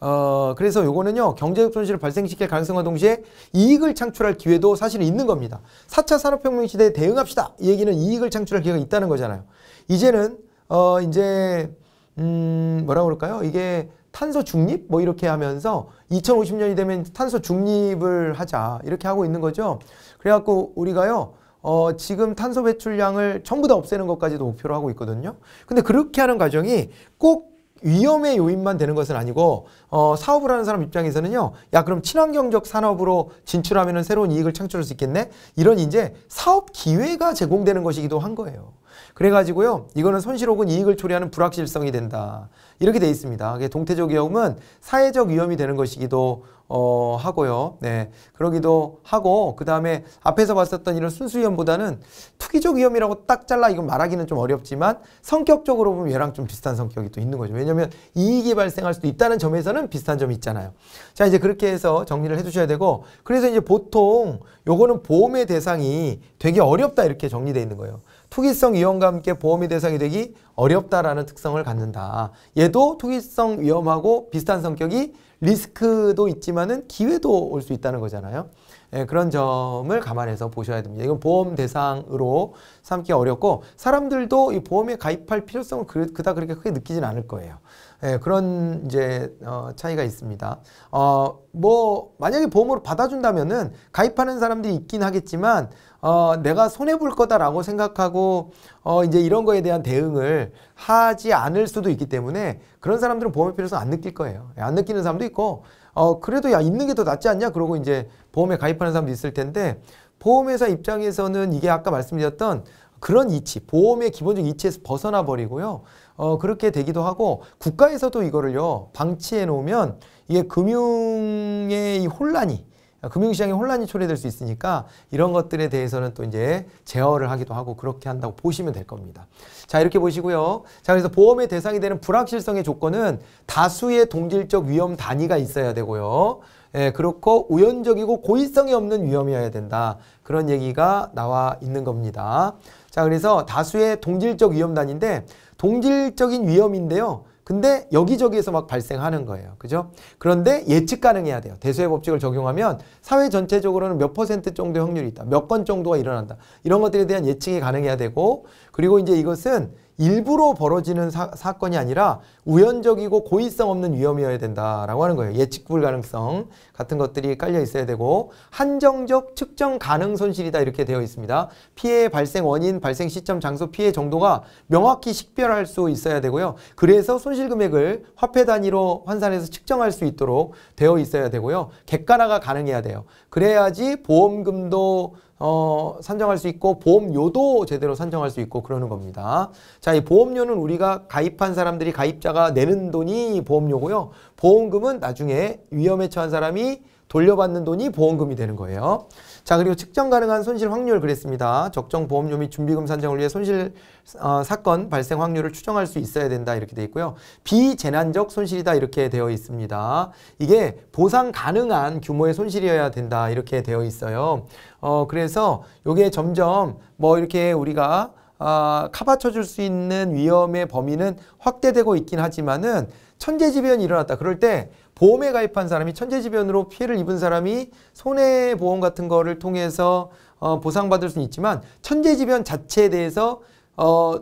어, 그래서 요거는요, 경제적 손실을 발생시킬 가능성과 동시에 이익을 창출할 기회도 사실 있는 겁니다. 4차 산업혁명 시대에 대응합시다. 이 얘기는 이익을 창출할 기회가 있다는 거잖아요. 이제는, 어, 이제, 음, 뭐라 그럴까요? 이게 탄소 중립? 뭐 이렇게 하면서 2050년이 되면 탄소 중립을 하자. 이렇게 하고 있는 거죠. 그래갖고 우리가요, 어, 지금 탄소 배출량을 전부 다 없애는 것까지도 목표로 하고 있거든요. 근데 그렇게 하는 과정이 꼭 위험의 요인만 되는 것은 아니고 어, 사업을 하는 사람 입장에서는요. 야 그럼 친환경적 산업으로 진출하면 새로운 이익을 창출할 수 있겠네. 이런 이제 사업 기회가 제공되는 것이기도 한 거예요. 그래가지고요. 이거는 손실 혹은 이익을 초래하는 불확실성이 된다. 이렇게 돼 있습니다. 동태적 위험은 사회적 위험이 되는 것이기도 어, 하고요. 네. 그러기도 하고, 그 다음에 앞에서 봤었던 이런 순수 위험보다는 투기적 위험이라고 딱 잘라 이건 말하기는 좀 어렵지만 성격적으로 보면 얘랑 좀 비슷한 성격이 또 있는 거죠. 왜냐면 이익이 발생할 수도 있다는 점에서는 비슷한 점이 있잖아요. 자, 이제 그렇게 해서 정리를 해 주셔야 되고, 그래서 이제 보통 요거는 보험의 대상이 되게 어렵다 이렇게 정리되어 있는 거예요. 투기성 위험과 함께 보험의 대상이 되기 어렵다라는 특성을 갖는다. 얘도 투기성 위험하고 비슷한 성격이 리스크도 있지만은 기회도 올 수 있다는 거잖아요. 예, 그런 점을 감안해서 보셔야 됩니다. 이건 보험 대상으로 삼기 어렵고 사람들도 이 보험에 가입할 필요성을 그, 다 그렇게 크게 느끼진 않을 거예요. 예, 그런 이제 어, 차이가 있습니다. 어, 뭐 만약에 보험으로 받아준다면은 가입하는 사람들이 있긴 하겠지만 어, 내가 손해 볼 거다라고 생각하고 어, 이제 이런 거에 대한 대응을 하지 않을 수도 있기 때문에 그런 사람들은 보험의 필요성 안 느낄 거예요. 예, 안 느끼는 사람도 있고 어, 그래도 야 있는 게 더 낫지 않냐 그러고 이제 보험에 가입하는 사람도 있을 텐데 보험회사 입장에서는 이게 아까 말씀드렸던 그런 이치, 보험의 기본적 이치에서 벗어나 버리고요. 어, 그렇게 되기도 하고 국가에서도 이거를요 방치해 놓으면 이게 금융의 이 혼란이 그러니까 금융시장에 혼란이 초래될 수 있으니까 이런 것들에 대해서는 또 이제 제어를 하기도 하고 그렇게 한다고 보시면 될 겁니다. 자 이렇게 보시고요. 자 그래서 보험의 대상이 되는 불확실성의 조건은 다수의 동질적 위험 단위가 있어야 되고요. 예, 그렇고 우연적이고 고의성이 없는 위험이어야 된다. 그런 얘기가 나와 있는 겁니다. 자 그래서 다수의 동질적 위험 단위인데 동질적인 위험인데요. 근데 여기저기에서 막 발생하는 거예요. 그죠? 그런데 예측 가능해야 돼요. 대수의 법칙을 적용하면 사회 전체적으로는 몇 퍼센트 정도의 확률이 있다. 몇 건 정도가 일어난다. 이런 것들에 대한 예측이 가능해야 되고 그리고 이제 이것은 일부러 벌어지는 사, 건이 아니라 우연적이고 고의성 없는 위험이어야 된다라고 하는 거예요. 예측 불가능성 같은 것들이 깔려 있어야 되고 한정적 측정 가능 손실이다 이렇게 되어 있습니다. 피해 발생 원인, 발생 시점, 장소, 피해 정도가 명확히 식별할 수 있어야 되고요. 그래서 손실 금액을 화폐 단위로 환산해서 측정할 수 있도록 되어 있어야 되고요. 객관화가 가능해야 돼요. 그래야지 보험금도 어, 산정할 수 있고 보험료도 제대로 산정할 수 있고 그러는 겁니다. 자, 이 보험료는 우리가 가입한 사람들이 가입자가 내는 돈이 보험료고요. 보험금은 나중에 위험에 처한 사람이 돌려받는 돈이 보험금이 되는 거예요. 자 그리고 측정 가능한 손실 확률 그랬습니다. 적정 보험료 및 준비금 산정을 위해 손실 어, 사건 발생 확률을 추정할 수 있어야 된다 이렇게 돼 있고요. 비재난적 손실이다 이렇게 되어 있습니다. 이게 보상 가능한 규모의 손실이어야 된다 이렇게 되어 있어요. 어 그래서 이게 점점 뭐 이렇게 우리가 아, 카바 쳐줄 수 있는 위험의 범위는 확대되고 있긴 하지만은 천재지변이 일어났다. 그럴 때 보험에 가입한 사람이 천재지변으로 피해를 입은 사람이 손해보험 같은 거를 통해서 어, 보상받을 수는 있지만 천재지변 자체에 대해서 어,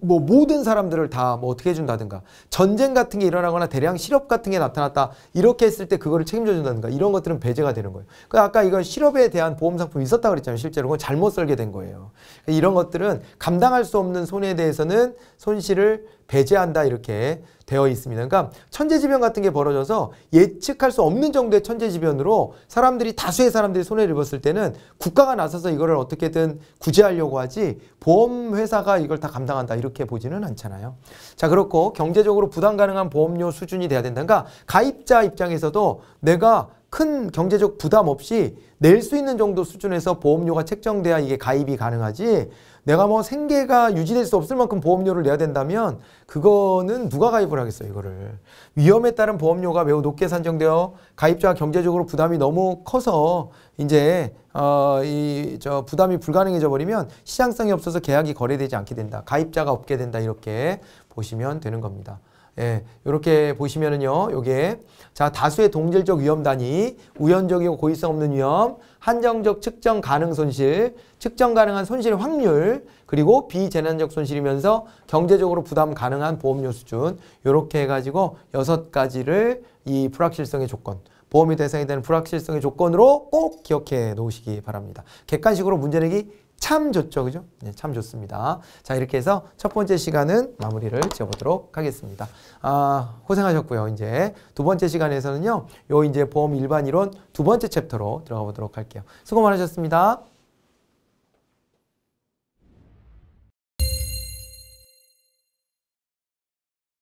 뭐 모든 사람들을 다 뭐 어떻게 해준다든가 전쟁 같은 게 일어나거나 대량 실업 같은 게 나타났다 이렇게 했을 때 그거를 책임져 준다든가 이런 것들은 배제가 되는 거예요. 그 아까 이건 실업에 대한 보험 상품이 있었다 그랬잖아요. 실제로 그건 잘못 설게된 거예요. 이런 것들은 감당할 수 없는 손해에 대해서는 손실을 배제한다 이렇게 되어 있습니다. 그러니까 천재지변 같은 게 벌어져서 예측할 수 없는 정도의 천재지변으로 사람들이 다수의 사람들이 손해를 입었을 때는 국가가 나서서 이거를 어떻게든 구제하려고 하지 보험회사가 이걸 다 감당 감당한다 이렇게 보지는 않잖아요. 자 그렇고 경제적으로 부담 가능한 보험료 수준이 돼야 된다니까 가입자 입장에서도 내가 큰 경제적 부담 없이 낼 수 있는 정도 수준에서 보험료가 책정돼야 이게 가입이 가능하지 내가 뭐 생계가 유지될 수 없을 만큼 보험료를 내야 된다면 그거는 누가 가입을 하겠어요 이거를 위험에 따른 보험료가 매우 높게 산정되어 가입자가 경제적으로 부담이 너무 커서 이제 어, 이저 부담이 불가능해져 버리면 시장성이 없어서 계약이 거래되지 않게 된다 가입자가 없게 된다 이렇게 보시면 되는 겁니다. 예, 이렇게 보시면은요, 요게 자 다수의 동질적 위험 단위, 우연적이고 고의성 없는 위험, 한정적 측정 가능 손실, 측정 가능한 손실 확률, 그리고 비재난적 손실이면서 경제적으로 부담 가능한 보험료 수준 이렇게 해가지고 여섯 가지를 이 불확실성의 조건. 보험이 대상이 되는 불확실성의 조건으로 꼭 기억해 놓으시기 바랍니다. 객관식으로 문제내기 참 좋죠. 그죠? 네, 참 좋습니다. 자, 이렇게 해서 첫 번째 시간은 마무리를 지어보도록 하겠습니다. 아, 고생하셨고요. 이제 두 번째 시간에서는요. 요 이제 보험 일반 이론 두 번째 챕터로 들어가 보도록 할게요. 수고 많으셨습니다.